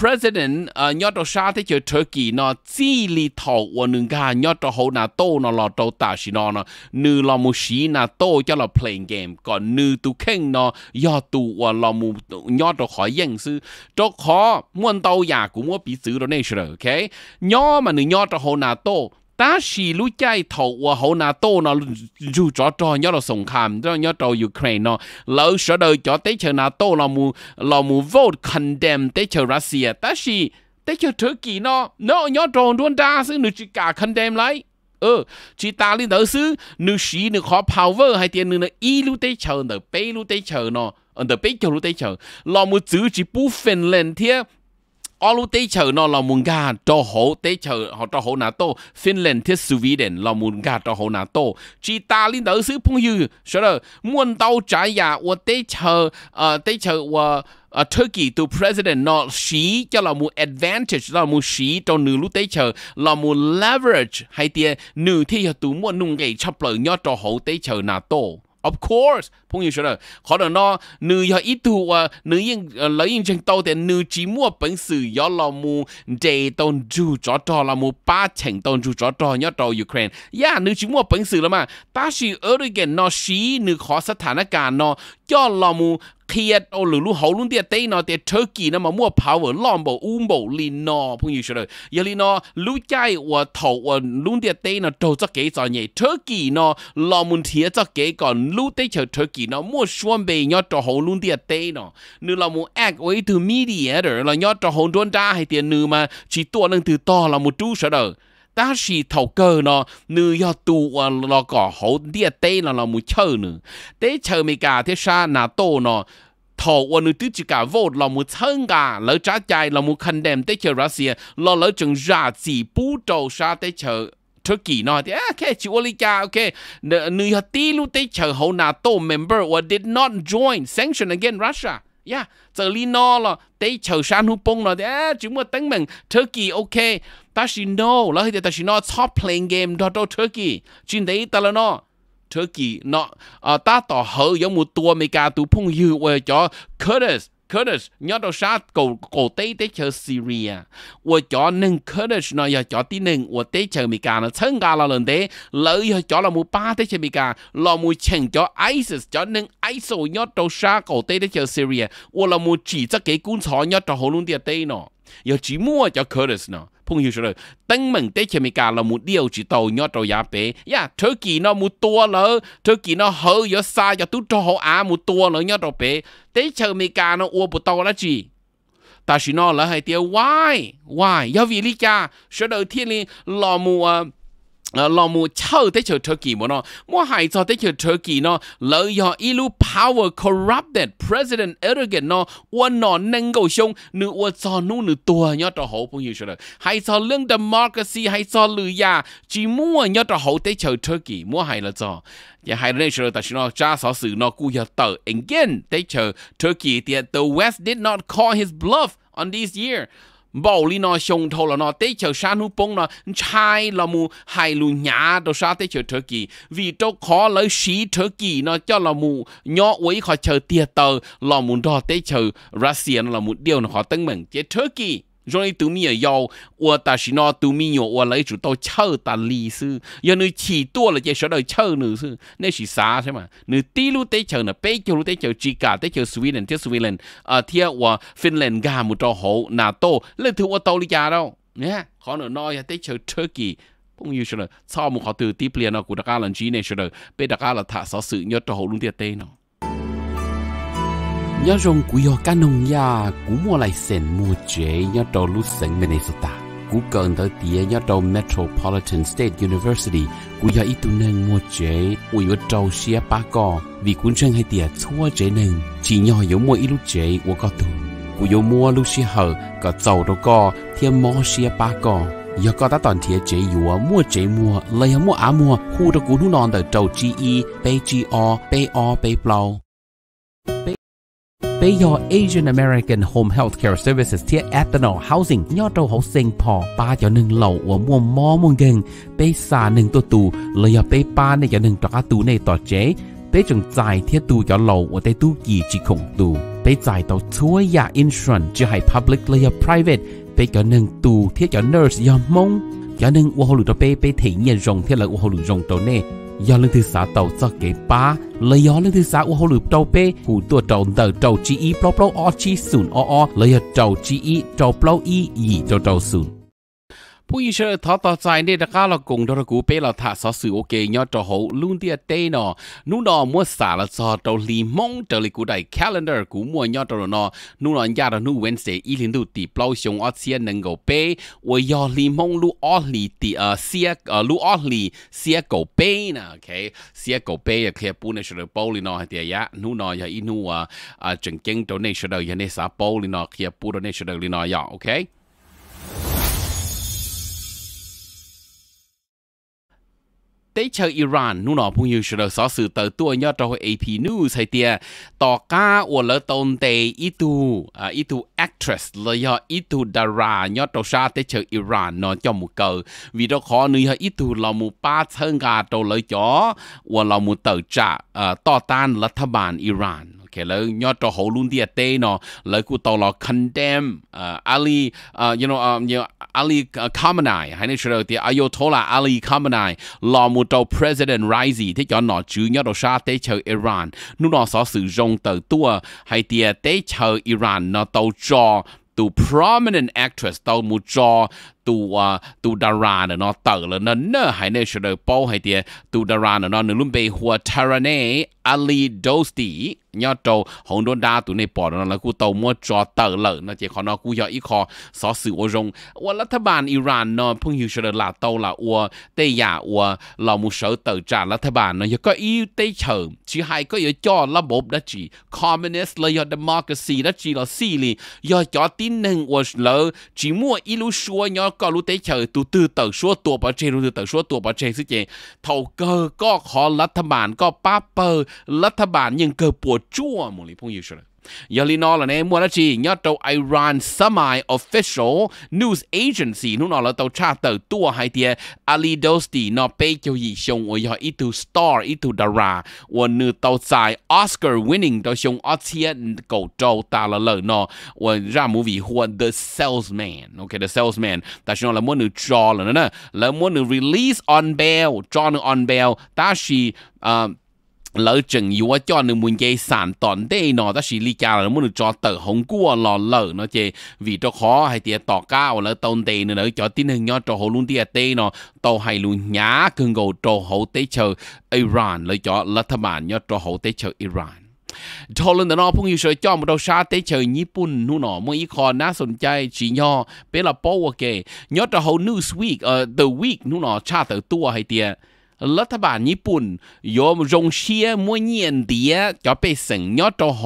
president uh, nhớ đồ sa thế chơi Turkey nó chỉ lì thầu của nương gà nhớ đồ hậu nà tô nó lò đồ ta xí nó nó nư lò mù xí nà tô cho lò playing game còn nư tu khen nó do tu và lò mù nhớ đồ khỏi dân sư đồ khó muốn tàu nhà cũng muốn bị xử đồ này rồi ok nhớ mà nư nhớ đồ hậu nà tô ta chỉ lúc chạy thầu và hậu na tô nó dù cho cho nhớ là sông khám cho nhớ cho Ukraine nó lỡ sở đời cho tế chờ na tô là mù là mù vote condemn tế chờ Russia ta chỉ tế chờ Turkey nó nó nhớ cho luôn ra sự nữ chỉ cả condemn lại ờ chỉ ta lên đó xứ nữ sĩ nữ khó power hay tiền nữ nó y lúc chờ nữ bê chờ nó ở nữ bê chờ lúc tế chữ chỉ bu phần lên ở lúc tế chờ nó là muốn gà cho hậu tế chờ họ cho hậu NATO Finland thiết Sweden là muốn gà cho hậu NATO chỉ ta lên tới sự phong yêu sau đó muốn tàu trái nhà và tế chờ ờ tế chờ và ờ Turkey to president nó xí cho là muốn advantage là muốn xí cho nữ lúc tế chờ là muốn leverage hay tiền nữ thì tụi muốn nung cái chấp lợi nhau cho hậu tế chờ NATO of course พงยิ่งเชขอดนอนื้อยาอีตัวนื้อยิ่งเลยยิ่งเชิงโตแต่นื้อจีมั่วเป็นสื่อยอลมูเจตอนจูจอดอลมูป้าเชิงตอนจูจอดอยอดอยูเครนย่านื้อจีมั่วเป็นสื่อละมาตาชีเออร์ิเกนนอชีนื้อขอสถานการณ์นอยอลมู kia ô oh, lù lù hậu luôn tiệt tây nó tiệt Turkey nó mà mua power lom bộ um bộ li nó phong như rồi giờ li nó lũ chạy và thầu và luôn tiệt tây nó đầu cho cái cho nhảy Turkey nó lom muốn thiệt cho cái còn lũ tây chờ Turkey nó mua xuân bề nhớ cho hậu luôn tiệt tây nó nếu là muốn act way to mediator là nhớ cho hậu đôn ra hay tiền nữ mà chỉ tua nâng từ to là một chú sợ đời ta chỉ thầu cơ nó nữ yo tu nó à, có hậu địa tế là nó muốn chơi nữa tế chơi mấy cả thế sa nà tô nó thầu và nữ tứ chỉ cả vô là một thân cả lỡ trả chạy là một khăn đệm tế chờ Russia lo lỡ chừng ra chỉ bú trầu sa tế chờ Turkey nó thì à, ok chịu oli cả ok nữ hạt tí lúc tế chờ hậu NATO member or did not join sanction against Russia yeah dạ, giờ li no là tế chờ san hu bông là à chúng mà tính mình Turkey okay, ta chỉ no là thì ta chỉ no top playing game đó đó Turkey chuyện đấy ta là no Turkey nó à ờ, ta tỏ hở giống một tua mấy cả tụ phong yêu cho Curtis Kurdish nhớ đâu sa cổ cổ tế tế chờ Syria và cho nên Kurdish nó giờ cho tí nên và tế chờ Mỹ cả nó Chân gà là lần tế lỡ giờ cho là mù ba tế chờ Mỹ cả là mù chèn cho ISIS cho nên ISIS nhớ đâu sa cổ tế tế chờ Syria và là mù chỉ cho cái quân sọ nhớ đâu hồn luôn địa tế nó giờ chỉ mua cho Kurdish nó 朋友说了，东门对前面家了，木料只到鸟到牙白呀，土鸡呢木多了，土鸡呢好有沙有都做好啊木多了鸟到白，对前面家呢我不到了只。但是呢，那还得 why why 要为你家说到天里老母啊。เรามูเช่าได้เชื่อเทอร์กีมั้งมั่วหายใจได้เชื่อเทอร์กีเนาะแล้วยออีลู power corrupted president arrogant เนาะว่านอนนั่งกูชงหรือว่าจอนู่นหรือตัวยอดต่อหูพวกอยู่เฉยหายใจเรื่อง democracy หายใจหรือยาจีมั่วยอดต่อหูได้เชื่อเทอร์กีมั่วหายละจอ也还认识了，但是呢，加少数呢，故要到 again，they chose Turkey that the West did not call his bluff on this year。bảo lý nó xong thâu là nó tế chờ sa nu bông nó chai là mu hai lù nhà đồ sa tế chờ thơ kỳ vì đâu khó lấy xí thơ kỳ nó cho là mu nhỏ ấy khó chờ tia tờ là mù đó tế chờ Russia là mu điều nó khó tăng mừng chế thơ kỳ rồi 你对面要我，但是呢，对面要我来就到臭的历史，要你吃多了就晓得臭历史，那是啥是嘛？你第路得臭呢，北球路得臭，芝加得臭，Sweden 得 Sweden，啊，天我 Finland 噶冇到好，那到那头我到你家咯，呢，可能呢也得臭 Turkey。cũng như là sau một họ từ tiếp liền nó của đặc ca lần trí này sẽ được bên đặc ca là thả sở sự nhớ cho hậu luôn tiệt tên nó nhớ rong cú yo cá nông ya cú mua lại sen mua chế nhớ đầu lúc sen Minnesota cú gần tới tía nhớ đầu Metropolitan State University cú yo ít tu nâng mua chế ui yo trâu xia ba co vì cuốn chân hay tía chua chế nâng chỉ nhỏ yo mua ít lúc chế của có tu cú yo mua lúc xia hở có dầu đâu co thiên mò xia ba co giờ có ta toàn thiệt chế yếu mua chế mua lấy mua á mua khu đó cú nu tới đời chi y bay chi o bay o bay plow 俾 your Asian American Home Healthcare Services ที่ Ethanol Housing ยอดเราเขาเซ็งพอป้าจะาหนึ่งเหล่าว่มัวมอมงเก่งไปสาหนึ่งตัวตูเลยอย่าไปป้าในอย่าหนึ่งตระตูในต่อเจไปจงใจเทียตูจะาเหล่าวดไแตตู้กี่จีคงตูไปจ่ายต่อช่วยยาอินช r นจะให้ public เลยอย่า private ไปจะาหนึ่งตูเทียจะ่า nurse อยามงจะาหนึ่งวัวหลุดตัวไปไปถึงเยินรงเทียเลยว่าหลุดรงตัวเน่ do lên thứ sáu tàu cho kế ba lấy do lên thứ sáu u hồ lụp tàu bê hủ tua tàu tờ tàu chi y plau plau o chi sùn o o lấy tàu chi y tàu plau y gì tàu tàu sùn ผู้ยิ่งเชื่อท้อต่อใจเนี่ยตะก้าเรากงดรกูเป้เราถ้าสอสื่อโอเคยอดจอหูลุ่นเตียเต้นอนู่นนอมัวสาละจอเตาลีมงเตาลีกูได้ calendar กูมัวยอดตรนอนู่นนอยาดนู่นเว้นเสียอีลินดูตีเปล่าชงออเซียนหนึ่งกูเป้วยอลีมงลู่ออลีตีเออเสียเออลู่ออลีเสียกูเป้นะโอเคเสียกูเป้เคลียปูในชุดเป้าลีนอเตียยะนู่นนอยาอีนู่อ่าจังเก่งตัวในชุดเดียในสาเป้าลีนอเคลียปูตัวในชุดเดียลีนอยาโอเค tế chờ Iran nu nó phong yêu sửa sở sự tờ tua nhớ cho AP News hay tia tỏ ca ở lỡ tôn tế ít tu ít à, tu actress lỡ nhớ ít tu dara nhớ cho sa tế chờ Iran nó cho một cờ vì đó khó nữa nhớ ít tu là một ba thân gà cho lỡ chó ở là một tờ trả tỏ tan lật thà bàn Iran cái là nhớ cho hậu luôn à tê nó là cụ tàu là condemn à, Ali à, you know um, you know, Ali à, Khamenei hay là sửa thì Ayatollah Ali Khamenei là một tàu president Raisi thế cho nó chữ nhớ đồ sát tế chờ Iran nó nó sở sử dụng từ tua hay địa tế chờ Iran nó tàu cho to prominent actress tàu một cho tu à tu đà nó tờ là nó nè hay nè sửa đời bao hay tiền tu đà nó nửa luôn bề hùa tara nè nó chỉ khó nó cú giờ ít khó xó ô rong và là tháp iran nó phong hiệu sửa là tàu là ua tây giả ua là một sở tờ trả là tháp nó giờ có yêu tây chờ chỉ hay có giờ cho là bộ đó chỉ communist là giờ democracy đó chỉ là xì lì giờ cho tin nâng ua lợ chỉ mua ilu nó có lúc tế chờ tụ tư tờ số tua bà chê lúc tư tờ số tua bà chê sư chê thầu cơ có khó lát thầm có bá lát thầm nhưng cơ bùa chua mù lý phong yêu sư giờ li nó là nè mua đó chỉ nhớ tàu Iran semi official news agency nó nó là tàu cha tàu tua hai tia Ali Dosti nó pe cho gì xong ở giờ ít star ít dara và nữ tàu tài Oscar winning tàu xong Oscar cầu trâu ta là lời nó và ra movie hoa The Salesman okay The Salesman ta chỉ là mua nữ cho là nữa là mua nữ release on bail cho nữ on bail ta chỉ lỡ chừng yếu cho nên muốn dây sản tòn đây nó ta chỉ lý cha là muốn được cho tờ hồng cua lò lỡ nó chê vì cho khó hay tiệt tỏ cao lỡ tông tề nữa cho tin hình nhau cho hồ luôn tiệt tê nó tàu hay luôn nhá cưng gầu cho hồ tế chờ Iran lỡ cho lỡ thầm bản nhau cho hồ tế chờ Iran ทอลันแต่นอพุ่งอยู่เฉยจ้อมเราชาเตเฉยญี่ปุ่นนู่นหนอมื่ออีคอนน่าสนใจจีนยอเป็นละโป้วเกยอดจะเขา news week เอ่อ the week cha tờ Tua hay นู่นหนอชาเตอตัวให้เตียรัฐบาลญี่ปุ่นยอมรงเชียมวยเงียนเดียจะไปสังยอดจอโห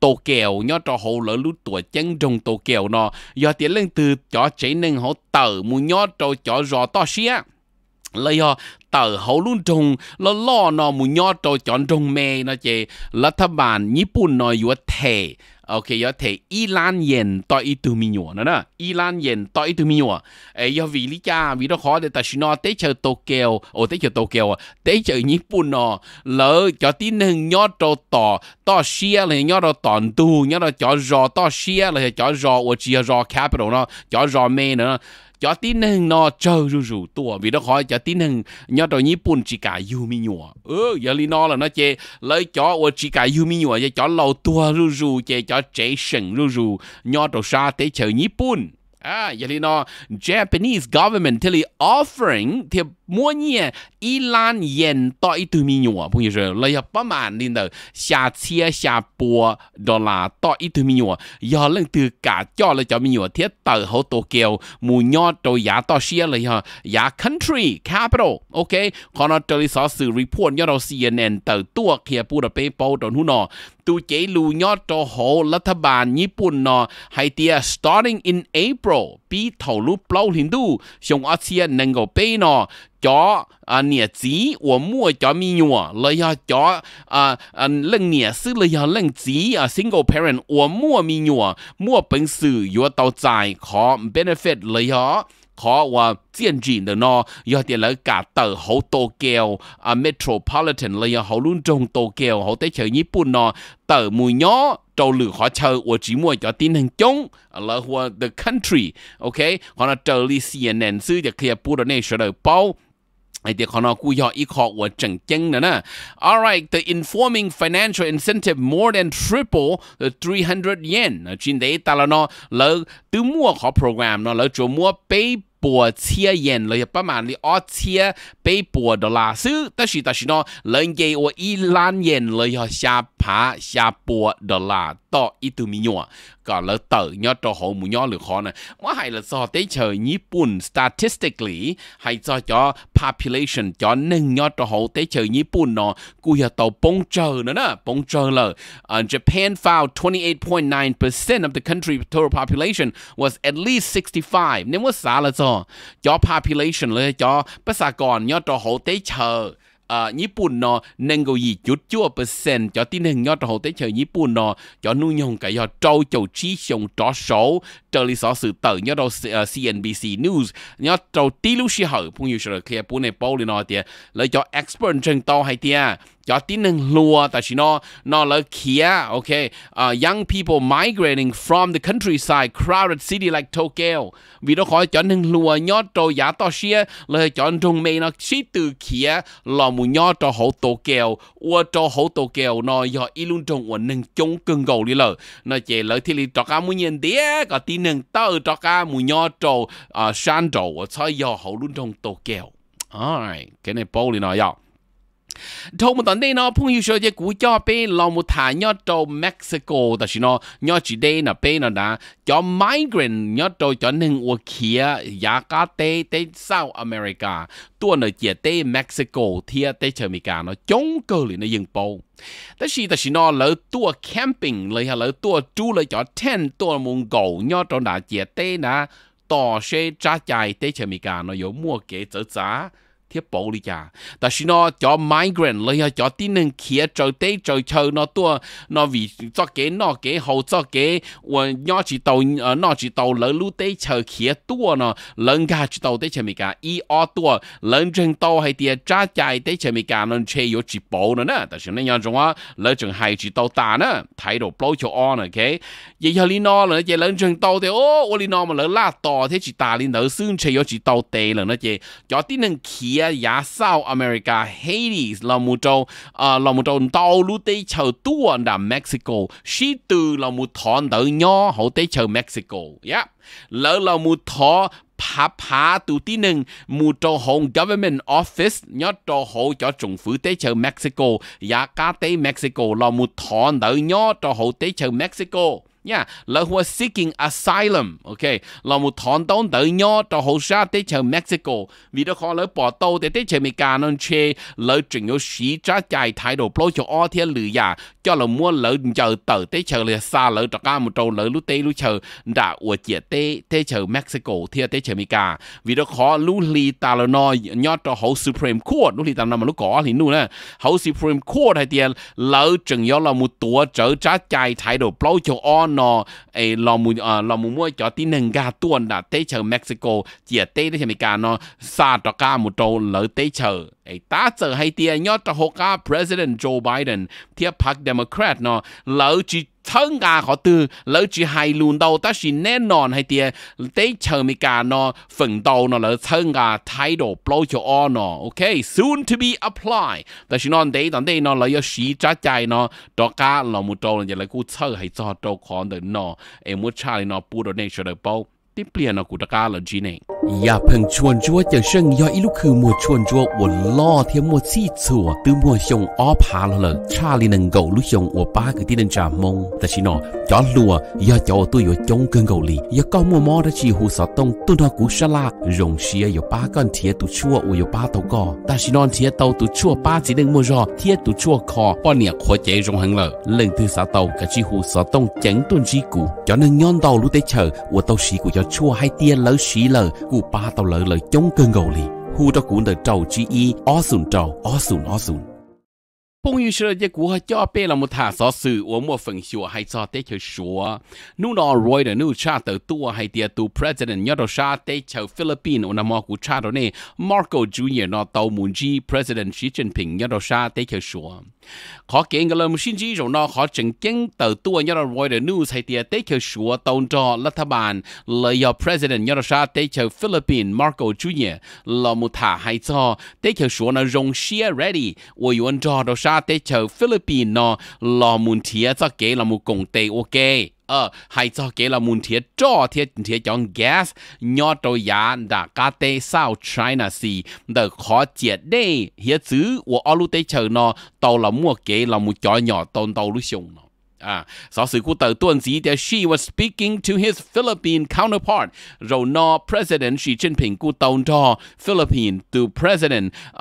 โตเกียวยอดจอโหแล้วรู้ตัวจังจงโตเกียวเนาะยอดเตียเรื่องตือจอใจหนึ่งเขาเต๋อมูยอดจอจอรอต่อเชียเลยอ่ะต๋อเขาลุ่นจงแล้วล่อนอมูยอดจอจอนจงเมนะเจรัฐบาลญี่ปุ่นนอยู่เท OK，有提伊朗人到伊度米諾呢？伊朗人到伊度米諾，誒有維利加維多可的，但是呢，啲就東京，哦啲就東京啊，啲就日本哦，老有啲人要到到到西咧，要到當都，要到叫做到西咧，叫做我只要做 capital 咯，叫做咩呢？cho tin nâng nó chờ rù rù tua vì nó khỏi cho tin nâng nhớ rồi nhí bùn chỉ cả yêu mi nhùa ừ giờ li nó là nó chê lấy chó ô chỉ cả yêu mi nhùa giờ chó lâu tua rù rù chê chó chế sừng rù rù nhớ rồi sa tế chờ nhí bùn à giờ li nó Japanese government thì offering thì ม่วนี่ยอีลานเย็นต่ออีตูมีหัวพูดอย่างเลยประมาณนี้เดอชาเชียชาปัวดอลลาต่ออีตูมีหัวย้อนเรื่องต่วกาจ่อเลยจะมีหัวเทียต่อเขาโตเกียวมูยอดโตยาต่อเชียเลยฮะยา country capital โอเคคอนอตเตอร์สอสื่อรีพอร์ตยอดเราซีเอ็นเอ็นเตอร์ตัวเคียปูดเปโปตอนหุ่นอตูเจลูยอดโตโหรัฐบาลญี่ปุ่นนอไฮเตีย starting in April ปีถลุเปล่าหินดูชงอาเซียนนั่งก็เปย์นอจออันเนี่ยจีอวมัวจอมีหัวเลยอจออาัาเรื่องเนี่ยซื้อเลยอเรื่องจีอา single parent อวมัวมีหัวมัวเป็นสื่ออยู่ต่อใจขอ benefit เลยอขอว่าเจียนจีเดนอยอเดี๋ยวกาเตอร์หโตเกียวอ่าเมโทรพอลิแทนเลยหาลุ่นจงโตเกียวหัวเตเชอญี่ปุ่นเนาะเตอร์มุยเนาะเจ้าหลือขอเชิญอวจีมวยจอตินหังจงอลาหัว the country โอเคขอนาเจอลิเซียนแนนซื้อจะเคลียร์ปูดในเฉลยเปาไอเดียของเรากูยออีคอหัวเจงๆนะนะ alright the informing financial incentive more than triple the 300 yen นะจินเดตาลเนาะแล้วตัวมัวขอโปรแกรมเนาะแล้วจมัวเปปวดเชียเย็นเลยประมาณนี้ออเชียไปปวดอลลาร์ซื้อแต่สิแต่สิเนาะเลยเกยวอีลานเย็นเลยชาพาชาปัวดอลลาร์ต่ออีตัวมิโนัก็เลยเต๋อยอดตัวหมูยอหรือคอนะว่าให้ละซอเตเฉยญี่ปุ่น statistically ให้ซอจอ population จอหนึ่งยอดตัวหเตเฉยญี่ปุ่นเนาะกูอย่าตัวปงเจอนะนะปงเจอเลย Japan found 28.9% of the country total population was at least 65เนี่ยว่าสาละซอจอ population เลยจอประชากรยอดตัวหเตเฉย呃ญี่ปุ่นเนาะหนึ่งกยี่จุดจั่วเปอร์เซ็นต์จอที่หนึ่งยอดโหดเฉยญี่ปุ่นเนาะจอนู่นยงกับยอดเจ้าเจ้าชี้ชงจอโสเจอริสอสื่อเต๋อยอดเรา CNBC News ยอดเจ้าตีลูกชิเหอพุ่งอยู่เฉลยเคลียร์ปุ่นในโป๊เลยเนาะเตียแล้วจอ expert เชิงโตให้เตีย cho tin nâng lùa ta chỉ nó nó là kia okay uh, young people migrating from the countryside crowded city like Tokyo vì nó khỏi cho nâng lùa nhớ trâu giá to xia là cho trung mê nó chỉ từ kia là mù nhớ cho hậu Tokyo ua cho hậu Tokyo nó do luôn trung ua nâng chống cưng gầu đi lờ nó chỉ lỡ thì lì cho cá mù nhìn tía có tin nâng à, tao cho cá mù nhớ trâu uh, san trâu ở sai do hậu luôn trung Tokyo alright cái này bao đi nói nhau thông một tuần đây nó phong yêu chơi cú cho bé lòng một thả nhớ trâu Mexico đó chỉ nó nhớ chỉ đây là bé nó đã cho migrant nhớ trâu cho nên ở kia giá cả tê tê South America tua nó chỉ tê Mexico thia tê chơi Mỹ nó chống cơ lì nó dừng bầu đó chỉ đó chỉ nó lỡ tua camping lỡ lỡ tua trú lỡ cho tent tua mông gầu nhớ cho đã chỉ tế nà tỏ xe trái chạy tê chơi Mỹ nó có mua kế trở giá thiết bộ đi chả ta chỉ nó cho migrant lấy cho tin nên kia cho tê cho chờ nó tua nó vì cho cái nó cái hậu cho cái và nhỏ chỉ tàu ờ, nó chỉ tàu lỡ lú tê chờ kia tua nó lớn ga chỉ tàu tê chờ mình cả y o tua lớn chân tàu hay tiền trả chạy tê chờ mình cả nên chơi yếu chỉ bộ nữa nè ta chỉ nên nhớ trong á lỡ chân hay chỉ tàu ta nè thay độ bao cho on nè cái vậy giờ linh nó là chỉ lớn chân tàu thì ô ô linh nó mà lỡ la to thế chỉ ta linh lỡ xương chơi yếu chỉ tàu tê là nó chỉ cho tin nên kia Sao America Hades 老母州啊老母州道路地球多的 à, Mexico 是 từ là một thon tới nhỏ hậu tới chờ Mexico yeah lỡ là một thọ phá phá tụ tí nâng mù trò hồn government office nhớ trò hộ cho trung phủ tế chờ Mexico giá cá tế Mexico là một thọ tới nhỏ trò hộ tế chờ Mexico nha là who are seeking asylum okay, là một thon tông tự nhỏ cho hồ sa tới chờ Mexico vì đó khó lỡ bỏ tàu để tới chờ Mỹ cả nên chơi lỡ chỉnh yếu sĩ trả chạy thái độ pro cho ô thiên lửa cho là mua lỡ chờ tờ tế chờ là xa lỡ trọc ca một trâu lỡ lú tế lú chờ đã ủa chĩa tế tế chờ Mexico thia tế chờ Mỹ vì đó khó lú lì ta là nó nhớ cho hậu Supreme Court lú lì ta là mà lú có thì nu nè hậu Supreme Court hay tiền lỡ chừng yếu là một tùa trở trả chạy thái độ bao cho o nó ấy là một ờ, là một mua cho tí nâng gà tuôn đã tế chờ Mexico chĩa tế tế chờ Mỹ nó xa trọc ca một trâu lỡ tế chờ ấy ta chờ hay tiền nhớ cho hậu ca President Joe Biden thia Park d e ครตเนาะเลจีเชิงกาเขาตือเลาจีไฮลูนเดาแต่สิแน่นอนให้เตียได้เชิงมีการเนาะฝึงเดาเนาะแล้วเชิงกาไทโดโปรโจอเนาะโอเค soon to be apply แต่ชินอนเด้ตอนเดยเนาะแล้วยชีจ้าใจเนาะดอกกาเรามุโตเนี่ยเล้กูเชิงให้จอดโตคอนเดินเนาะเอมุชาเนาะปูโดเนชเดอร์โปที่เปลี่ยนกูตะกาละจีเน่อย่าเพิ่งชวนจัวจะเชิงย่อยลูกคือมัวชวนจัววนล่อเทียมัวซี่ชัวตื้อมัวชงอ้อพาละเลยชาลีนังเกาลูกชงอัวป้าคือที่นันจามงแต่ชินอจอลัวย่าจอตัวยจงเกินเกาหลีย่าก็มัวมอได้ชีหูสอตงตุนอกูชลารงเชียอยู่ป้าก้อนเทียตุชั่วอุยป้าเตาก่อแต่ชินอนเทียเตาตุชั่วป้าจีนึงมัวรอเทียตุชั่วคอป้อเนี่ยขอเจรงหังเลยเล่นที่สาเตากะชีหูสอตงเจ๋งตุนชีกูจอนึงย้อนเตาลูกเตเชออัวเตาชีกูจะ cho chua hai tia lỡ xí lỡ cụ ba tàu lỡ lỡ chống cơn gầu lì hu cho cụ nợ trầu chi y o sùn trầu o sùn o sùn 朋友说：“这古和叫别了么？他说是，我莫分析，还早得去说。努那瑞的努查得多，还得多 president 要到啥得去菲律宾，我那么古查到呢，Marco Junior 那到门机 president 习近平要到啥得去说。khó kiện cái lâm xin chỉ rồi nó khó chứng kiến tờ tua nhớ là rồi để news hay tiệt tế kiểu sửa tàu cho là thà bàn là president nhớ là sa tế kiểu Marco Junior là một thả hay cho tế kiểu sửa rong share ready ôi yuan cho đó 家的就菲律賓咯，羅門鐵則幾羅門共地 OK。ờ hay cho cái là muốn thiết cho thiết thiết chọn gas nhỏ đồ giá đã cá tê sao China si đỡ khó chết đây hiện chứ của ở lúc tây chờ nó tàu là mua cái là một chó nhỏ tồn tàu lúc xuống nó À, sau sự của tờ tuần dĩ that she was speaking to his Philippine counterpart. Rồi nó President Xi Jinping của tổng đo Philippines to President uh,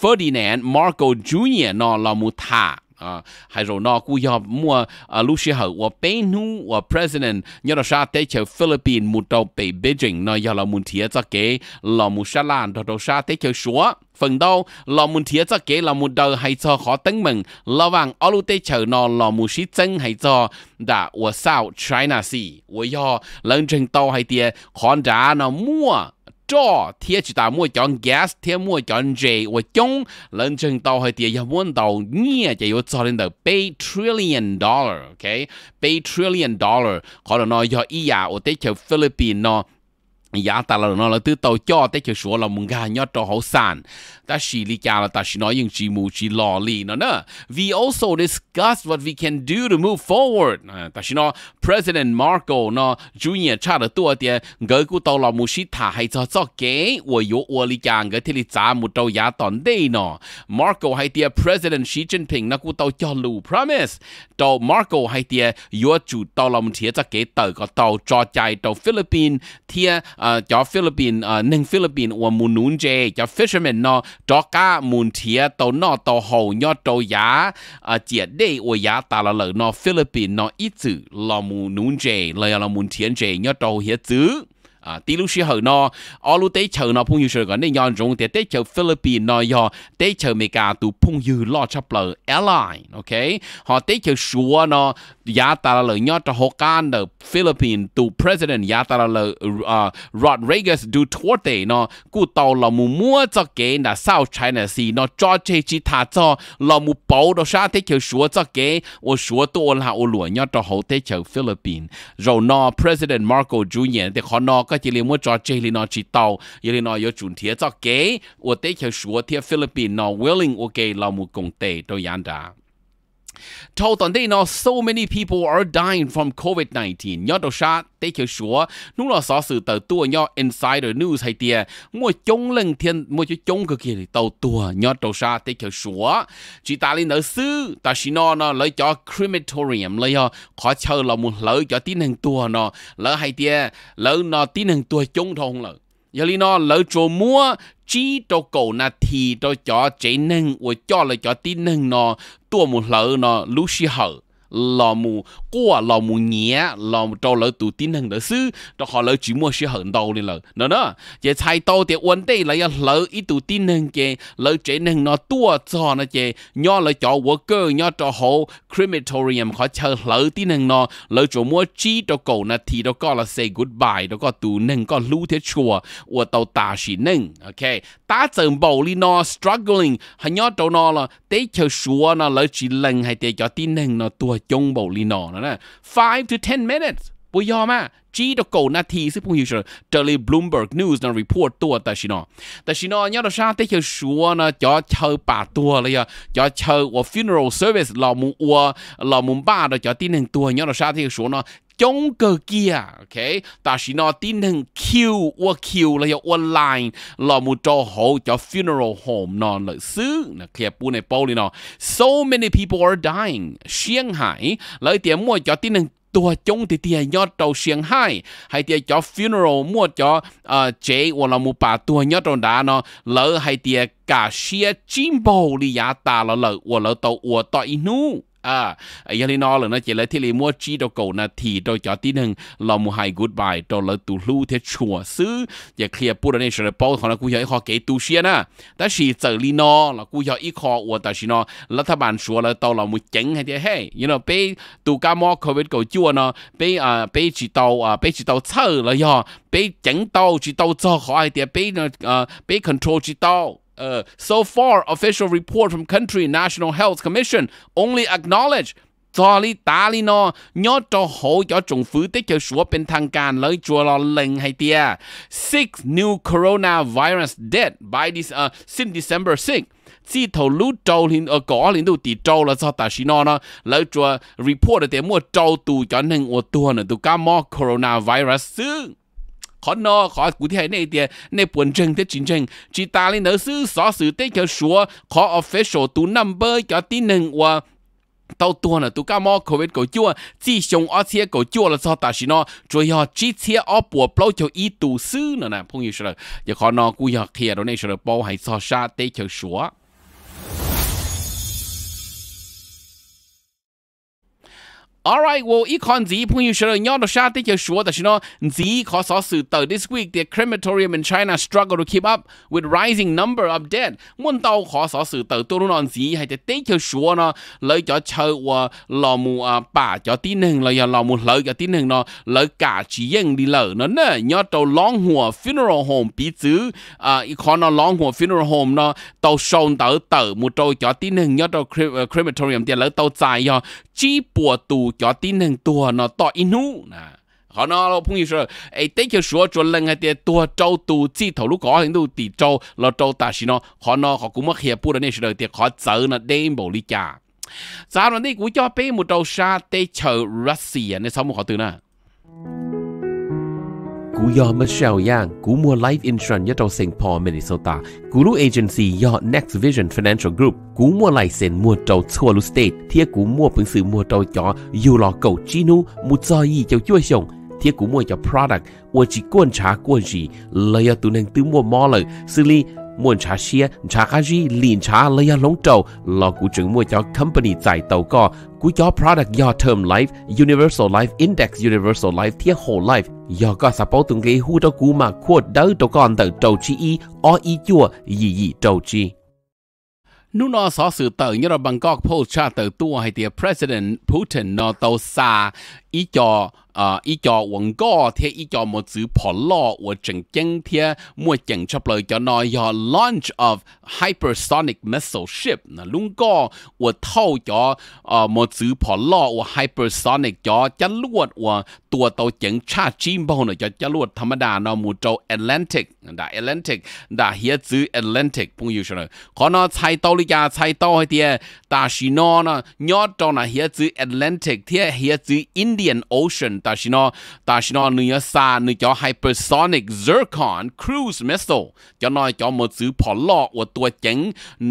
Ferdinand Marcos Jr. nó là mù thả. 啊，还有呢，古要么啊，卢时候我北努我 à, à, à, president，你到沙地球菲律宾木到北北京呢，要了问题这给老木沙兰到到沙地球说。phần đâu là muốn thiết cho kế là một đời hay cho khó tính mình là vàng ở lúc chờ nó là một sĩ chân hay cho đã ở sao China si ở yo lớn trình tàu hay tiền Khó giá nó mua cho thiết chỉ ta mua chọn gas thiết mua chọn J và chung lần chân tàu hay tiền vốn tàu nhẹ chỉ có cho đến tờ bay trillion dollar ok bay trillion dollar có là nói do ý à ở tế Philippines giá ta là nó là từ tàu cho tới chơi số là mùng gà nhớ cho hậu sản ta chỉ lý cha là ta chỉ nói những chỉ mù chỉ lò lì nó nữa we also discuss what we can do to move forward à, ta chỉ nói President Marco nó chủ Junior cha là tua tiền gỡ cụ tàu là mù sĩ thả hay cho cho kế của yếu của lý cha gỡ thì lý cha một tàu giá toàn đây nó Marco hay tiền President Xi Jinping nó cụ tàu cho lưu, promise tàu Marco hay tiền yếu chủ tàu là một thiệt cho kế tàu có tàu cho chạy tàu Philippines thiệt เอ่อจอฟิลิปปินเอหนึ่งฟิลิปปินอวมูนูนเจ จอฟิชเชอร์แมนนอจอก้ามูนเทียโตนอโตหูยอดโตยาเจียดได้อวยาตาละเลยเนอฟิลิปปินเนออิจืลอมูนูนเจเลยลอมูนเทียนเจยอดโตเฮียจือ à tí lúc xưa hồi nó chờ nó phong yêu sờ gần đây nhon rong tế tế chờ Philippines nó chờ Mỹ cả tụ phong yêu lo chấp lờ airline ok họ tế chờ sủa nó giá ta là nhon cho họ can Philippines tụ president giá ta là Rodriguez Duterte nó cụ tàu là mù mua cho kế là sao China Sea, nó cho chỉ thả cho là mù bảo đó sao tế chờ sủa cho kế ô sủa tôi là ô lụa nhon cho họ tế chờ Philippines rồi nó president Marco Jr. thì họ nó có cái chỉ là mua cho chơi là nó chỉ tàu giờ là nó có chuẩn thiệt cho kế ở đây theo số thiệt Philippines nó willing ok là một công ty tôi yanda 头当地呢，so many people are dying from COVID-19。nhớ đầu sát, tế kiểu số, nú là sở sự tờ tua nhớ insider news hay tia, mua chống lên thiên, mua chú chống cực kỳ tàu tua nhớ đầu sát tế ta lên nợ sư, ta chỉ nó lấy cho crematorium lấy ho, khó chờ là muốn lấy cho tiến hành tua nó, lỡ hay tia, lỡ nó tiến hành tua chống thông lỡ. Giờ lý nó lỡ trồ mua chỉ cho cổ na thì cho chó chế nâng và cho là cho tí nâng nó tua một lỡ nó lú xí hở lò mù qua lò mù nhẹ lò mù trâu lỡ tụ tin hằng đỡ sư cho họ lỡ chỉ mua sẽ hận đầu đi lỡ nữa đó chỉ thay tàu thì uốn đây là lỡ ít tụ tin hằng chè lỡ chế hằng nó tua cho nó chè nho lỡ cho worker nho cho hộ crematorium họ chờ lỡ tin hằng nó lỡ chỗ mua chi cho cầu na thì đó có là say goodbye đó có tụ hằng có lưu thế chùa của tàu tà sĩ hằng ok ta chừng bầu đi nó struggling hay nho cho nó là tế chờ xua nó lỡ chỉ lần hay để cho tin hằng nó tua ยจงบ่ลีนอนะนะ five to ten minutes ปุยยอมาจีดกนาทีซึ่งพงฮิวชเจอเลยบลูมเบิร์กนิวส์นั้นรีพอร์ตตัวแต่ชินอแต่ชินอเนี่ยเราชาติเขียวชัวนะจอเชอป่าตัวเลยอะจอเชอว่า funeral service เรามุอัวเรามุบ้าเราจอที่หนึ่งตัวเนี่ยเราชาติเขียวชัวนะ中个机啊，OK，但是呢，啲人 Q 我 Q 了要 online，那么做好叫 funeral home 呢，类似那可以不能保利呢，so many people are dying，上海来点么叫啲人。ตัวจงติเตียยอดเตาเชียงไห้ให้เตียจอ funeral มั่วจอเอ่อเจวลามูป่าตัวยอดตรงดาเนาะแล้วให้เตียกาเชียจิมโบลียาตาแล้วเลยอวแล้วเตาอวต่ออีนู่ à Yalino là nó chỉ lấy thì lấy mua chi đồ cổ là thì đồ cho tí hưng là một hai goodbye đồ là tu lưu thế chùa xứ và clear bù đa nation report họ là cú hiểu họ kể tu xia na ta chỉ sợ lino là cú hiểu ít họ của ta chỉ nó là ta bàn xua là tàu là một chấn hay thế hey you know bây tu ca mò covid cổ chùa nó bây à bây chỉ tàu à bây chỉ tàu sợ là do bây chấn tàu chỉ tàu cho họ hay thế bây nó à bây control chỉ tàu uh, so far, official report from country National Health Commission only acknowledge จอลิตาลินอยอดจอหูยอดจงฟื้นที่เกี่ยวชัวเป็นทางการเลยจัวรอเล็งให้เตีย six new coronavirus dead by this uh, since December 6จีทลูโจลินเออก่อลินดูตีโจแล้วซอตาชินอนะแล้วจัว report เตียมั่วโจตูจอนหนึ่งอวตัวหนึ่งตุก้ามอโคโรนาไวรัสซึ่ง可能可具體係呢啲，你本正的真正，其他你老師所說的就說，可 official 都 number 有啲人話。到多呢，都感冒 covid 個腳，只上而且個腳了之後，但是呢，最後只切而不 blow 就一度死了呢。朋友說了，也可能故意黑到那時候包還做啥的就說。All right, Well, Alright，我一看自己朋友圈，鸟都下底就说的是呢，自己考少数到 this week the crematorium in China struggle to keep up with rising number of dead. chờ mù mù ba cả chi đi long dead。我到考少数到多弄自己係底就说呢，你就抽我老母啊爸就啲人，你又老母老就啲人咯，你家主人你老呢呢，鳥到朗湖 funeral home long 彼此啊，一看到朗湖 funeral home 呢，到上到到冇到就啲人，鳥到 crematorium 啲，你到在呀，幾百度。cho tin hàng tua nó tỏ in hú nè họ nó lo phong yêu sơ ấy tế cho sửa cho lần cái tiệt tua trâu tu chỉ thầu lúc có hình tu tỷ trâu lo trâu ta xí nó họ nó họ cũng mất hiệp bù đó nên sửa tiệt họ sợ nó đem bổ lý cha sao nó đi cũng cho bé một trâu sa tế chờ Russia nên sao một họ từ nè cú yo Michelle Yang, cú mua life insurance cho St. Paul, Minnesota. Cú lu agency yo Next Vision Financial Group, cú mua lại sen mua cho thua lu cú mua phấn sự mua cho cho yu lo cầu chinu, cho yi cho chua cú mua cho product, ua chỉ quan trả quan gì, lời tu nên mua mò lời, xử muốn trả xe trả cái gì liên trả lấy long trâu lo cụ trưởng mua cho company tại tàu co cú cho product do term life universal life index universal life thiết whole life do có support tung cái hu cho cú mà quote đỡ tàu con tàu trâu chi y o y chua gì gì trâu chi nu nó xó sự tờ như là Bangkok Post cha tờ tua hay President Putin nó tàu xa ý cho 啊，依家文哥贴依家么子破落，我正今天么整出来叫那要 launch of hypersonic missile ship，那龙哥我偷咗啊么子破落，我 hypersonic 咗一落我ตัวโตเจ๋งชาจีมพวกหน่อยจะจะรวดธรรมดาเนาะมูโจ Atlantic ด่า Atlantic ด่าเฮียซื้อ Atlantic พวกอยู่เฉยขอเนาะใช้โตลิยาใช้โตให้เตียตาชิโนเนาะยอดจอนะเฮียซื้อ Atlantic เทียเฮียซื้อ Indian Ocean ตาชิโนตาชิโนเนื้อซาเนื้อจอไฮเปอร์โซนิกเซอร์คอนครูซเมสโซจอน้อยจอหมดซื้อผอนลออวดตัวเจ๋ง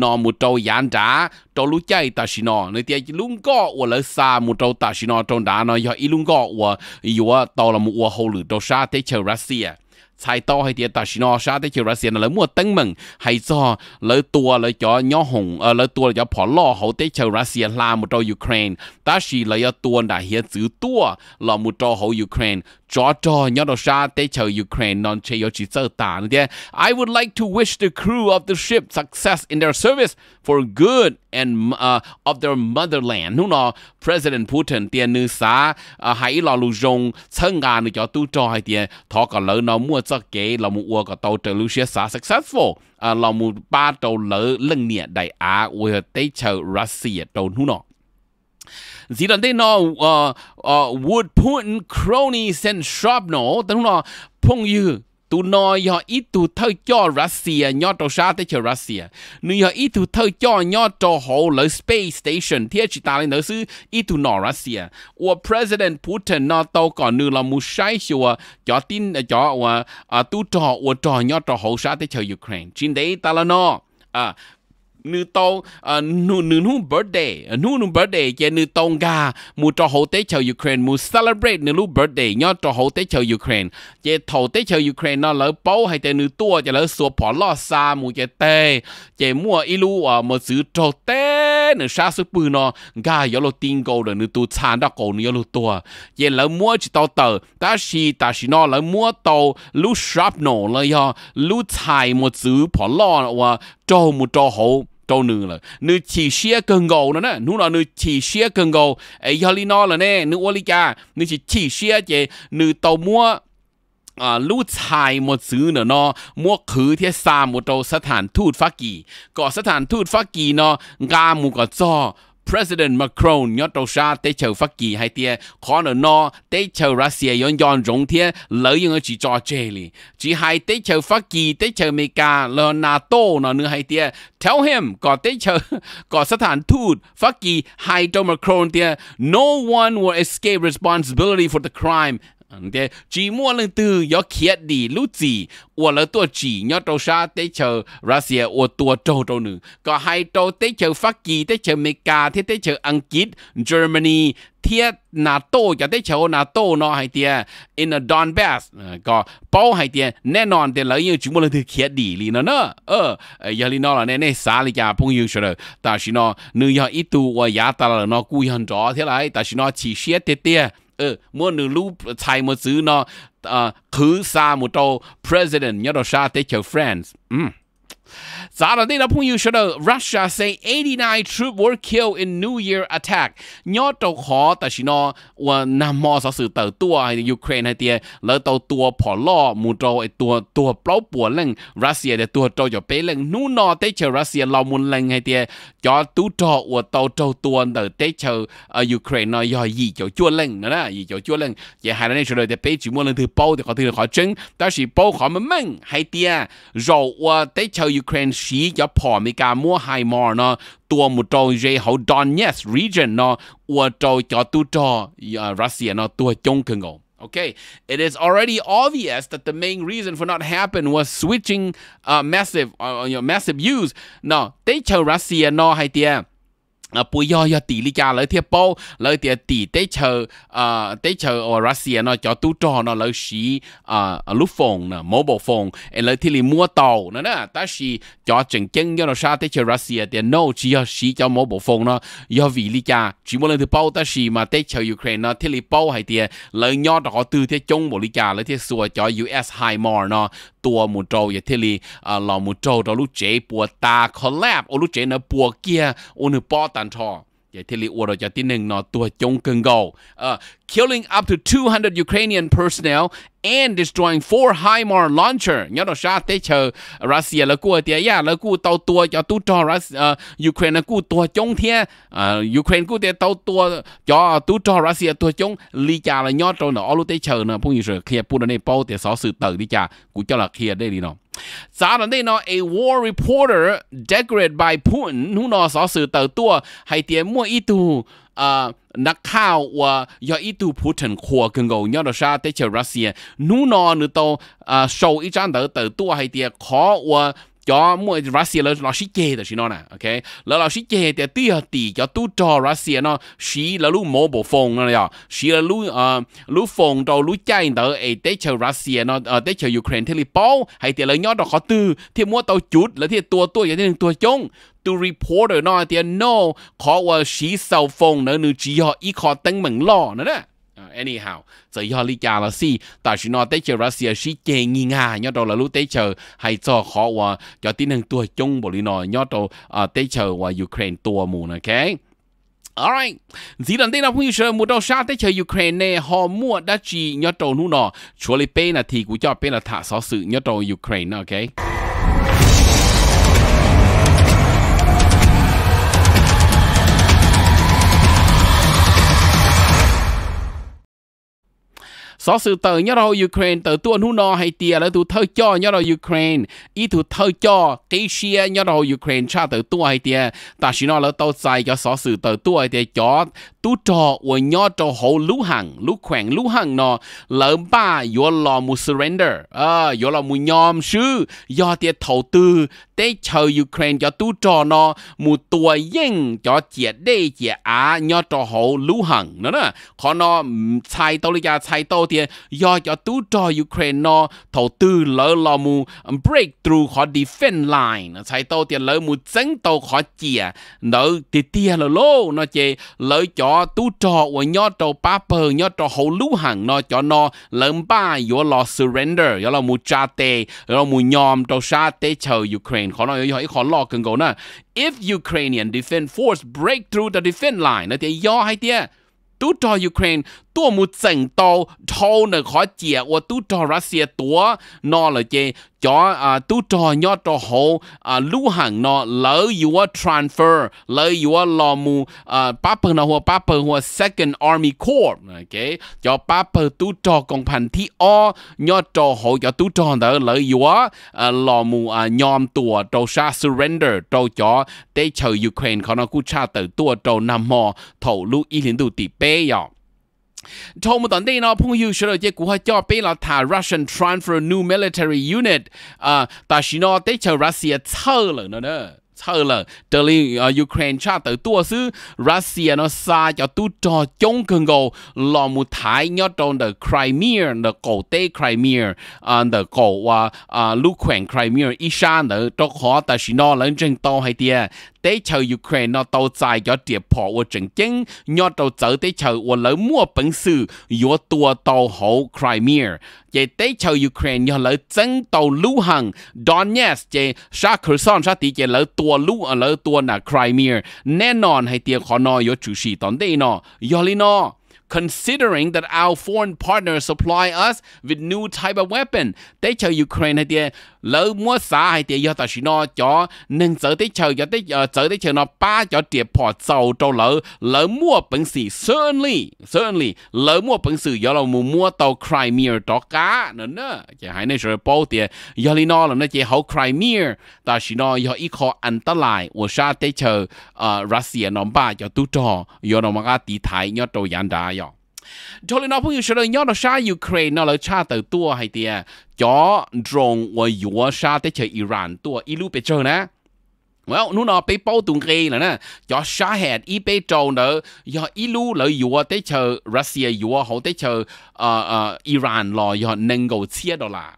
นอมุโตยานจ๋าตรู้ใจตาชิโน ในเตียลุงก็อวดเลยซามุโตตาชิโนตจงดานอยอีลุงก็อวดอยู่ว่าตอละมัวโฮหรือโดชาเตเชอรัสเซียใช้โตให้เดียตัดชิโนชาได้เชียวรัสเซียนเลยมัวตั้งมึงให้จอเลยตัวเลยจอย่อหงเออเลยตัวเลยจอผ่อนล่อเขาได้เชียวรัสเซียลามุโตยูเครนตัดชีเลยตัวดาเฮียจื้อตัวลามุโตเขายูเครน cho cho nhỏ đó ra tế chờ Ukraine non chế yo chỉ sơ tả I would like to wish the crew of the ship success in their service for good and uh, of their motherland. Nó nó President Putin tiền nữ xã à, hãy lo lưu rong thân gà nữ cho tu cho hay tiền thọ cả lỡ nó mua cho kế là mua cả tàu trở lưu xe xã successful. À, là mua ba tàu lỡ lưng nhẹ đại Á với tế chờ Russia tàu nó gì lần đây nó wood pun crony sen shop nó tức nó phong như tu nó yo ít tu thơ cho Russia nhỏ trâu sa tới cho Russia nu yo ít tu thơ cho nhỏ trâu hồ lỡ space station thiết chỉ ta lên nữa sư ít tu nó Russia và President Putin nó tàu còn nu là mu sai sửa cho tin cho và ờ, ờ, tu trò và trò nhỏ trâu hồ sa tới cho Ukraine trên đấy ta là nó à nữ tôn à, nữ nữ nữ birthday nữ à, nữ birthday cho nữ tôn ga mu cho hậu tế chờ Ukraine mu celebrate nữ lúc birthday nhớ cho hậu tế chờ Ukraine cho thầu tế chờ Ukraine nó lấy bao hay tế nữ tua cho lấy sửa bỏ lo xa mu cho tê cho mua ilu à một sự cho tê nữ sa sự bự nó ga yếu lo tin cầu rồi nữ tu chán đó cầu nữ yếu lo tua cho lấy mua chỉ tàu tờ ta xì ta xì nó lấy mua tàu lúc sharp nó lấy yo lúc xài một sự bỏ lo và cho một cho hậu จ้าหนึ่งเลยนึกชีเชียกังโกนั่นนะนู่นน่ะนึกชีเชียกังโกไอ้ฮอลลีนอล่ะเนี่ยนึกว่าลิจ่านึกชีชีเชียเจนึกเต่ามัวอ่าลู่ชายหมดซื้อเนาะมั่วคือเที่ยสามหมโตสถานทูตฟักกีก่อสถานทูตฟักกีเนาะกามหมูก่อจ้อ President Macron nhớ đầu xa tế chờ phát kỳ hay tia khó nở no tế chờ Russia yon yon rộng thiên lỡ những chỉ cho chê li chỉ hay tế chờ phát kỳ tế chờ ca, lỡ NATO nó nữa hay tia tell him có tế chờ có sát hàn thụt phát kỳ hay cho Macron tia no one will escape responsibility for the crime thế chỉ mua lần từ gió kia đi lú gì ủa là tua chỉ nhớ trâu sa tế chờ Russia ủa tua trâu trâu nữ có hai trâu tế chờ Pháp Kỳ tế Mỹ Ca thế tế Anh Kít Germany thiết NATO cho tế chờ NATO nó hay tia ờ, có bao hay tia nè non tia lấy như chỉ lần từ kia đi li nó nữa ờ, ờ giờ nó là nè nè xả li cả phong yêu rồi ta chỉ nó nữ giờ ít tu ủa giá ta là nó cùi hơn thế lại ta chỉ nó chỉ xiết tia tia ừ mua nữ lu một chữ nó à ờ, cứ một tô president nhớ đó xa tới chờ friends ừ. Zároveň data phong yêu show Russia say 89 troop were killed in New Year attack. Nhớ tàu khó ta chỉ nó và ờ, Nam Mô sở sự tàu tua hay Ukraine hay tiề lỡ tàu tua bỏ lọ mù trâu ai tua tua bao bùa lên Russia để tua trâu cho bé lên nu nọ tới chờ Russia lo muốn lên hay tiề cho tú trò của tàu trâu tua để tới chờ ở ờ, Ukraine nó do gì cho chua lên nữa đó gì cho chua lên vậy hai đứa này để bé chỉ muốn lên từ bao thì có thể là khó chứng ta bao khó mà mình hay tiề rồi qua ờ, tới chờ Ukraine xí cho phò mi cả mua hai mò nó tua một trâu dây region nó ua trâu cho tu trò ờ, Russia nó tua chung cường Okay, it is already obvious that the main reason for not happen was switching uh, massive, uh, you know, massive use. No, they cho Russia no hay tiệt. Eh, À, tỷ tỷ bao chờ à 啊，不要要地里家来贴包，来贴地得 chờ chờ ở Russia nó cho tu cho nó lấy xí à, à lúc phong nè mô bộ phòng, lấy thì li mua tàu nè nè, ta xí cho chỉnh chân cho nó sa để chờ Russia thì no chỉ cho xí cho mô bộ phòng nó, cho vì li gia chỉ muốn lấy bao ta xí mà để chờ Ukraine nó thì li bao hay thì lấy nhau đó từ thế chung bộ li gia lấy thì xua cho US high more nó trâu à, trâu à bùa bùa ta collapse, nó kia ตัวมุโจอย่าที่ลีอ่าหล่อมุโจเราลูกเจ๊ปัวตาคอลแลบโอลูกเจ๊เนอะปัวเกียโอนึปอต tan cho vậy thì li order cho tin nâng nó tua chung cưng gầu ờ, killing up to 200 Ukrainian personnel and destroying four HIMARS launcher nhớ nó sa tế chờ Russia là cua tiệt ya à, là cua tàu tua cho tu cho ờ, Ukraine là cua tua chung thế ờ, Ukraine cua tiệt tàu tua cho tu cho Russia tua chung li cha là nhớ trâu nó ở lúc tế chờ nó phong như sự kia pu nó này bao tiệt sáu sự tờ đi cha cua cho là kia đây đi nó Saturday nó a war reporter degraded by Putin nu nó sở sự tờ tua hay tiền mua ít tu à khao và do ít tu Putin khua gần gầu nhau đó sa tới chờ Russia nu nó nữa tàu à sầu trang tờ tờ tua hay tiền khó và cho mua Russia là nó xí chê đó xí nó nè ok là nó xí chê thì tí tí cho tu cho Russia nó xí là lúc mô bộ phong nó nè xí là lúc ờ, lúc phong đầu lúc chạy đó ấy tế chờ Russia nó ờ, tế chờ Ukraine thì bao hay thì là nhỏ đó khó tư thì mua tàu chút là thì tua tua vậy thì tua chung tu reporter nó thì no khó qua xí sau phong nữa nữ chỉ họ ít khó tăng mừng lo nữa đó anyhow giờ do lý cha là si tại vì nó tới chờ Russia si che nghi nga nhớ đâu là lúc tới chờ hay cho khó và cho tin hàng tua chung bộ lý nó nhớ đâu à, tới chờ và Ukraine tua mù nè okay? Alright. Dĩ lần đây là phong sơ mua đâu sao tới Ukraine nè, họ mua đã chi nhớ trâu nu nọ. Chúa lý bên là thì cũng cho bên là thả xó sự nhớ trâu Ukraine okay? so sự tờ nhớ đâu Ukraine tờ tuần hú No hay tiền là tụ thơ cho nhớ đâu Ukraine ý tụ thơ cho cái xe nhớ đâu Ukraine cha tờ tuần hay tiền ta chỉ nó là tàu dài cho so sự tờ tuần hay tiền cho tu trò của nhỏ trò hậu lú hằng lú khoảng lú hằng nó lỡ ba yo lò mu surrender à ờ, yo lò mu nhom sư do tiệt thầu tư tế chờ Ukraine cho tu trò nó mu tua yên cho chia đây chia á nhỏ trò hậu lú hằng nó nè, khó nó chạy tàu lý gia sai tao tiệt do cho tu trò Ukraine nó thầu tư lỡ lò mu breakthrough khó defend line chạy tàu tiệt lỡ mu tránh tàu khó chia nợ tiệt tiệt lỡ lô nó chê lỡ cho nó tu trò của nhó trò ba bờ nhó trò hậu lũ hàng nó cho nó lớn ba yếu lo surrender yếu lo mu cha tê yếu lo mu nhom trò sa tê chờ Ukraine khó nói yếu khó lo cần gấu nè if Ukrainian defense force break through the defense line nó thì yếu hay tia tu trò Ukraine thâu khó chịu và tu trò ra xe tua, nó à, là chê cho à tu trò nhỏ trò hồ à lưu hàng nó lỡ you are transfer lỡ you are lo mu à papa nó hoặc papa hoặc second army corps ok cho papa tu trò công thành thi o nhỏ trò hồ cho tu trò đó lỡ you are à, lo mu à nhóm tủa trò sa surrender trò cho để chờ Ukraine có nó cú cha tử tủa trò Nam mò thầu lưu ý liên tụ tỷ bê yọng ทมตอนนี้เนาะพุ่งยูชโลเจกูให้จ่อไปละถ้า Russian transfer new military unit อ่าแต่ชิโนเตชรัสเซียเช่าเลยเนาะ thơ là trở lên Ukraine cha tới tua xứ Russia nó xa cho tu trò chống cường gồ lò mù thái nhớ trong the Crimea the cổ tê Crimea uh, the cổ và uh, lưu khoảng Crimea isha nữa trong khó ta chỉ nó lớn trên to hay tia tế chờ Ukraine nó tàu dài cho tiệp họ của trận chính nhớ trong chở tế chờ của lỡ mua bẩn sự yếu tua tàu hậu Crimea จเตชาวยูเครนยอเลยจังตลูฮังดอนเนสเจ ชาคริซอนชาติเจเลยตัวลู่เลยตัวน่ะครเมียแน่นอนให้เตียขอนอยจูชีตอนเดนอยอลินอ considering that our foreign partners supply us with new type of weapon they tell ukraine that lỡ mua xá hay thì giờ ta chỉ nó cho nên giờ tới chờ giờ tới giờ tới chờ nó ba cho địa họ giàu trâu lỡ lỡ mua bằng gì certainly certainly lỡ mua bằng sự giờ là mua mua tàu Crimea đó cá nữa nữa chỉ hai nơi rồi bao tiền giờ li nó là nó chỉ hậu Crimea ta chỉ nó giờ ít khó ăn ta lại ở xa tới chờ ờ, Russia nó ba cho tu trò giờ nó mà cái tí thái nhớ tàu yàn đá rồi cho nên nó cũng như sẽ nhớ nó xa Ukraine nó là xa từ tua hay tiền cho drone và yếu xa tới chơi Iran tua ilu bị chơi nè Well, nó nó bị bao tung gây là nè, cho xa hẹt y bị trâu nữa, do Ilu lưu lợi dùa tới chơi Russia dùa hậu tới chờ ờ, Iran lo do nâng cầu chia đó là.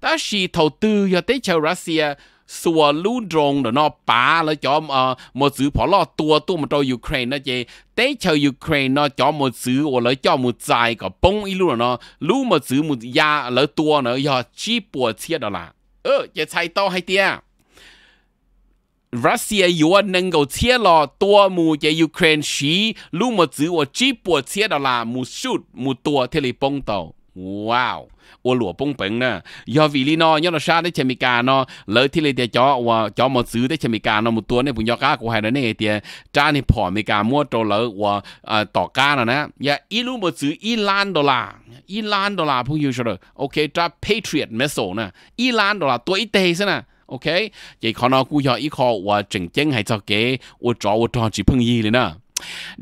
Đó là đầu tư do tới chơi Russia สัวลู่ตรงเดี๋ยวนอป้าแล้วจอมเอ่อมดซื้อผอลอตัวตู้มันตยูเครนนะเจเต้เชยยูเครนนอจอมมดซื้อโอ้แล้วจอมมุดใจก็ปงอีลู่เนาะลู่มดซื้อมุดยาแล้วตัวเนาะยอชีปวดเชียดอละเออ จะใช้ต่อให้เตี้ยรัสเซียอยู่วันหนึ่งก็เชียรอตัวมูจะยูเครนชีลู่มดซื้อว่าชีปวดเชียดอละมูชุดมูตัวเทเลปงเต่าว้าว ô lụa bông bẩn nè do vì lý nó nhớ nó xa đấy chemi cà nó lỡ thì cho cho một xứ đấy chemi cà một tuần này cũng do cá của hai này tiền cha à, này bỏ mi mua trâu lỡ và tỏ cá nó nè dạ, đô la ít đô la phong yêu rồi ok cha patriot missile nè ít đô la tuổi tệ thế nè ok vậy còn nó cũng do ít khó và chỉnh chỉnh hay cho cái ô trò chỉ phong yêu này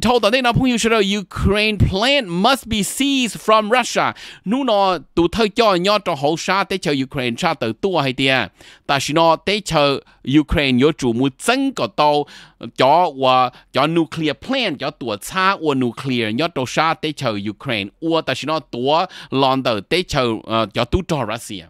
told ở đây nó phung yêu sơ Ukraine plant must be seized from Russia nu nó tụ thơ cho nhau cho hậu sa tế chờ Ukraine sa tự tua hay tia ta xin nó tế chờ Ukraine yo chủ mu chân có tàu cho và cho nuclear plant cho tụ xa ua nuclear nhau cho sa tế chờ Ukraine ua ta xin nó tụ lon tờ tế chờ cho tụ cho Russia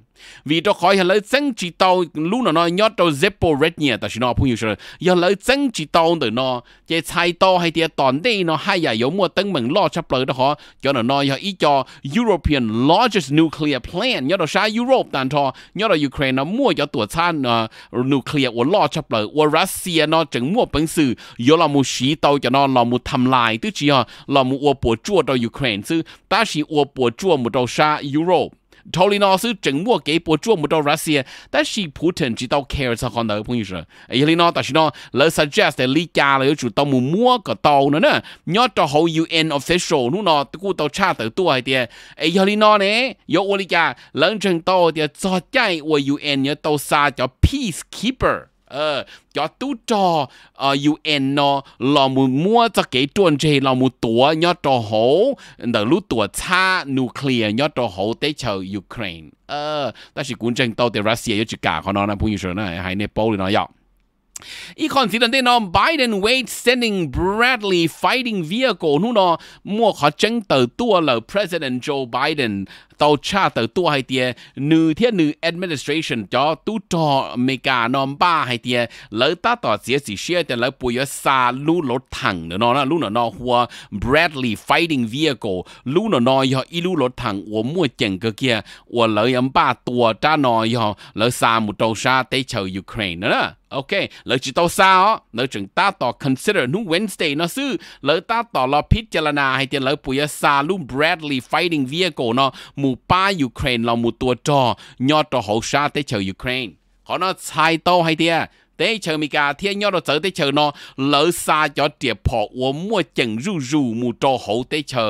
vì cho khỏi lấy chân chỉ tàu lúc nào nó nhót tàu zippo red nhỉ ta chỉ nó phun rồi giờ lấy chân chỉ tàu từ nó chế sai tàu hay thì toàn đây nó hay giờ giống mua tân mình lo chấp lời đó họ cho nó nói giờ ý cho European largest nuclear plant nhớ đó sao Europe tàn thọ nhớ đó Ukraine nó mua cho tuổi than ờ, nuclear của lo chấp lời của Russia nó chẳng mua bằng sự giờ là một sĩ tàu cho nó là một thầm lại tức chi họ là một ô bộ chua cho Ukraine chứ ta chỉ ô bộ chua một đầu xa Europe 朝里呢是掌握给波捉不到 Russia，但是 Putin 知道 care 是看到朋友说，伊里呢但是呢，来 suggest 李家了有主动摸摸个刀呢呢，要到好 UN official นู่น呢，กู到查得多一点，哎伊里呢呢，有我李家冷静到一点，早在我 UN 要到啥叫 peacekeeper。ờ cho tú trò ờ, mua cho cái tuần chế lò mù tủa nhớ hổ đỡ lú tủa cha nuclear nhớ trò hổ tế chờ Ukraine ờ ta chỉ cũng tàu tế Russia chỉ cả con nó là phụ nữ này hay Nepal nó dọc I konsideren no Biden wait sending Bradley fighting vehicle nu no mo kha cheng tờ tua President Joe Biden tàu cha tàu tua hay tiề nữ thiết nữ administration cho tu trò mê cả nom ba hay tiề lỡ ta tỏ xía xí xe tiề lỡ bùi xa lũ lỗ thẳng nữa nó là lũ nó nó hua Bradley fighting vehicle lũ nó nó yo y lũ lỗ thẳng wo mua chèn cơ kia wo lỡ yếm ba tua cha nó yo lỡ xa một tàu xa tây chờ Ukraine nữa đó ok lỡ chỉ tàu sao lỡ chúng ta tỏ consider nu Wednesday nó sư lỡ ta tỏ lo hay bùi พิจารณาให้เตียนลอปุยซาลุ่ม Bradley fighting vehicle เนาะมูมูป้ายูเครนเรามูตัวจอยอดตัวหกชาเตเชอยูเครน ขอนอชายโตให้เตี้ยเตเชอมีกาเทียยอดตัวเจอเตเชอนอเหลือซาจอดเจียพอวัวมั่วจังรูรูมูจอหกเตเชอ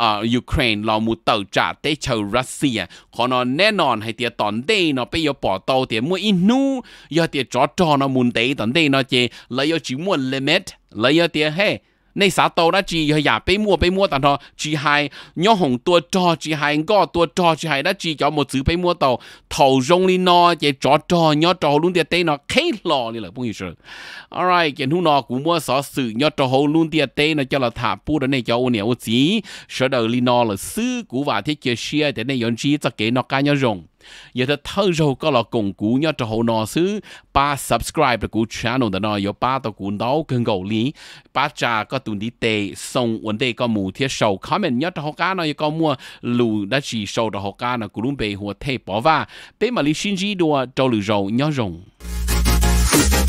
อ่ายูเครนเรามูเต่าจ่าเตเชอรัสเซียขอนอแน่นอนให้เตี้ยตอนเดนอไปยอปอโตเตี้ยมั่วอินูยอเตี้ยจอจอนอมุนเตตอนเดนอเจแล้วยอจิมั่วเลเมตแล้วยอเตี้ยเฮในสาโตนะจีอย่าไปมั่วไปมั่วตันทอจีไฮย่อหงตัวจอจีไฮก็ตัวจอจีไฮนะจีจอหมดซื้อไปมั่วต่อเท่ารงลีนอเจจอจอย่อจอลุ่นเตียเต้นอเคหล่อนี่แหละพวกอยู่เชิญ alright เจนหูนอกูมั่วสอสื่อย่อจอหลุ่นเตียเต้นอจะละถาปูดในเจ้าเนี่ยว่าจีเสดลีนอละซื้อกูว่าที่เจียเชียแต่ในยอนจีจะเก๋นอกการย่อรง giờ ta thơ rồi có là cùng cú cho hồ nọ xứ ba subscribe là cú channel đó nọ giờ ba tao cú đó cần gầu lý ba cha có tuần đi tệ xong vấn đề có mù thiết sầu comment nhớ cho cá nọ có mua lù đã chỉ sầu cho cá nọ cú luôn bề hồ thề bỏ mà lý xin gì đùa cho lù rồi nhớ rồng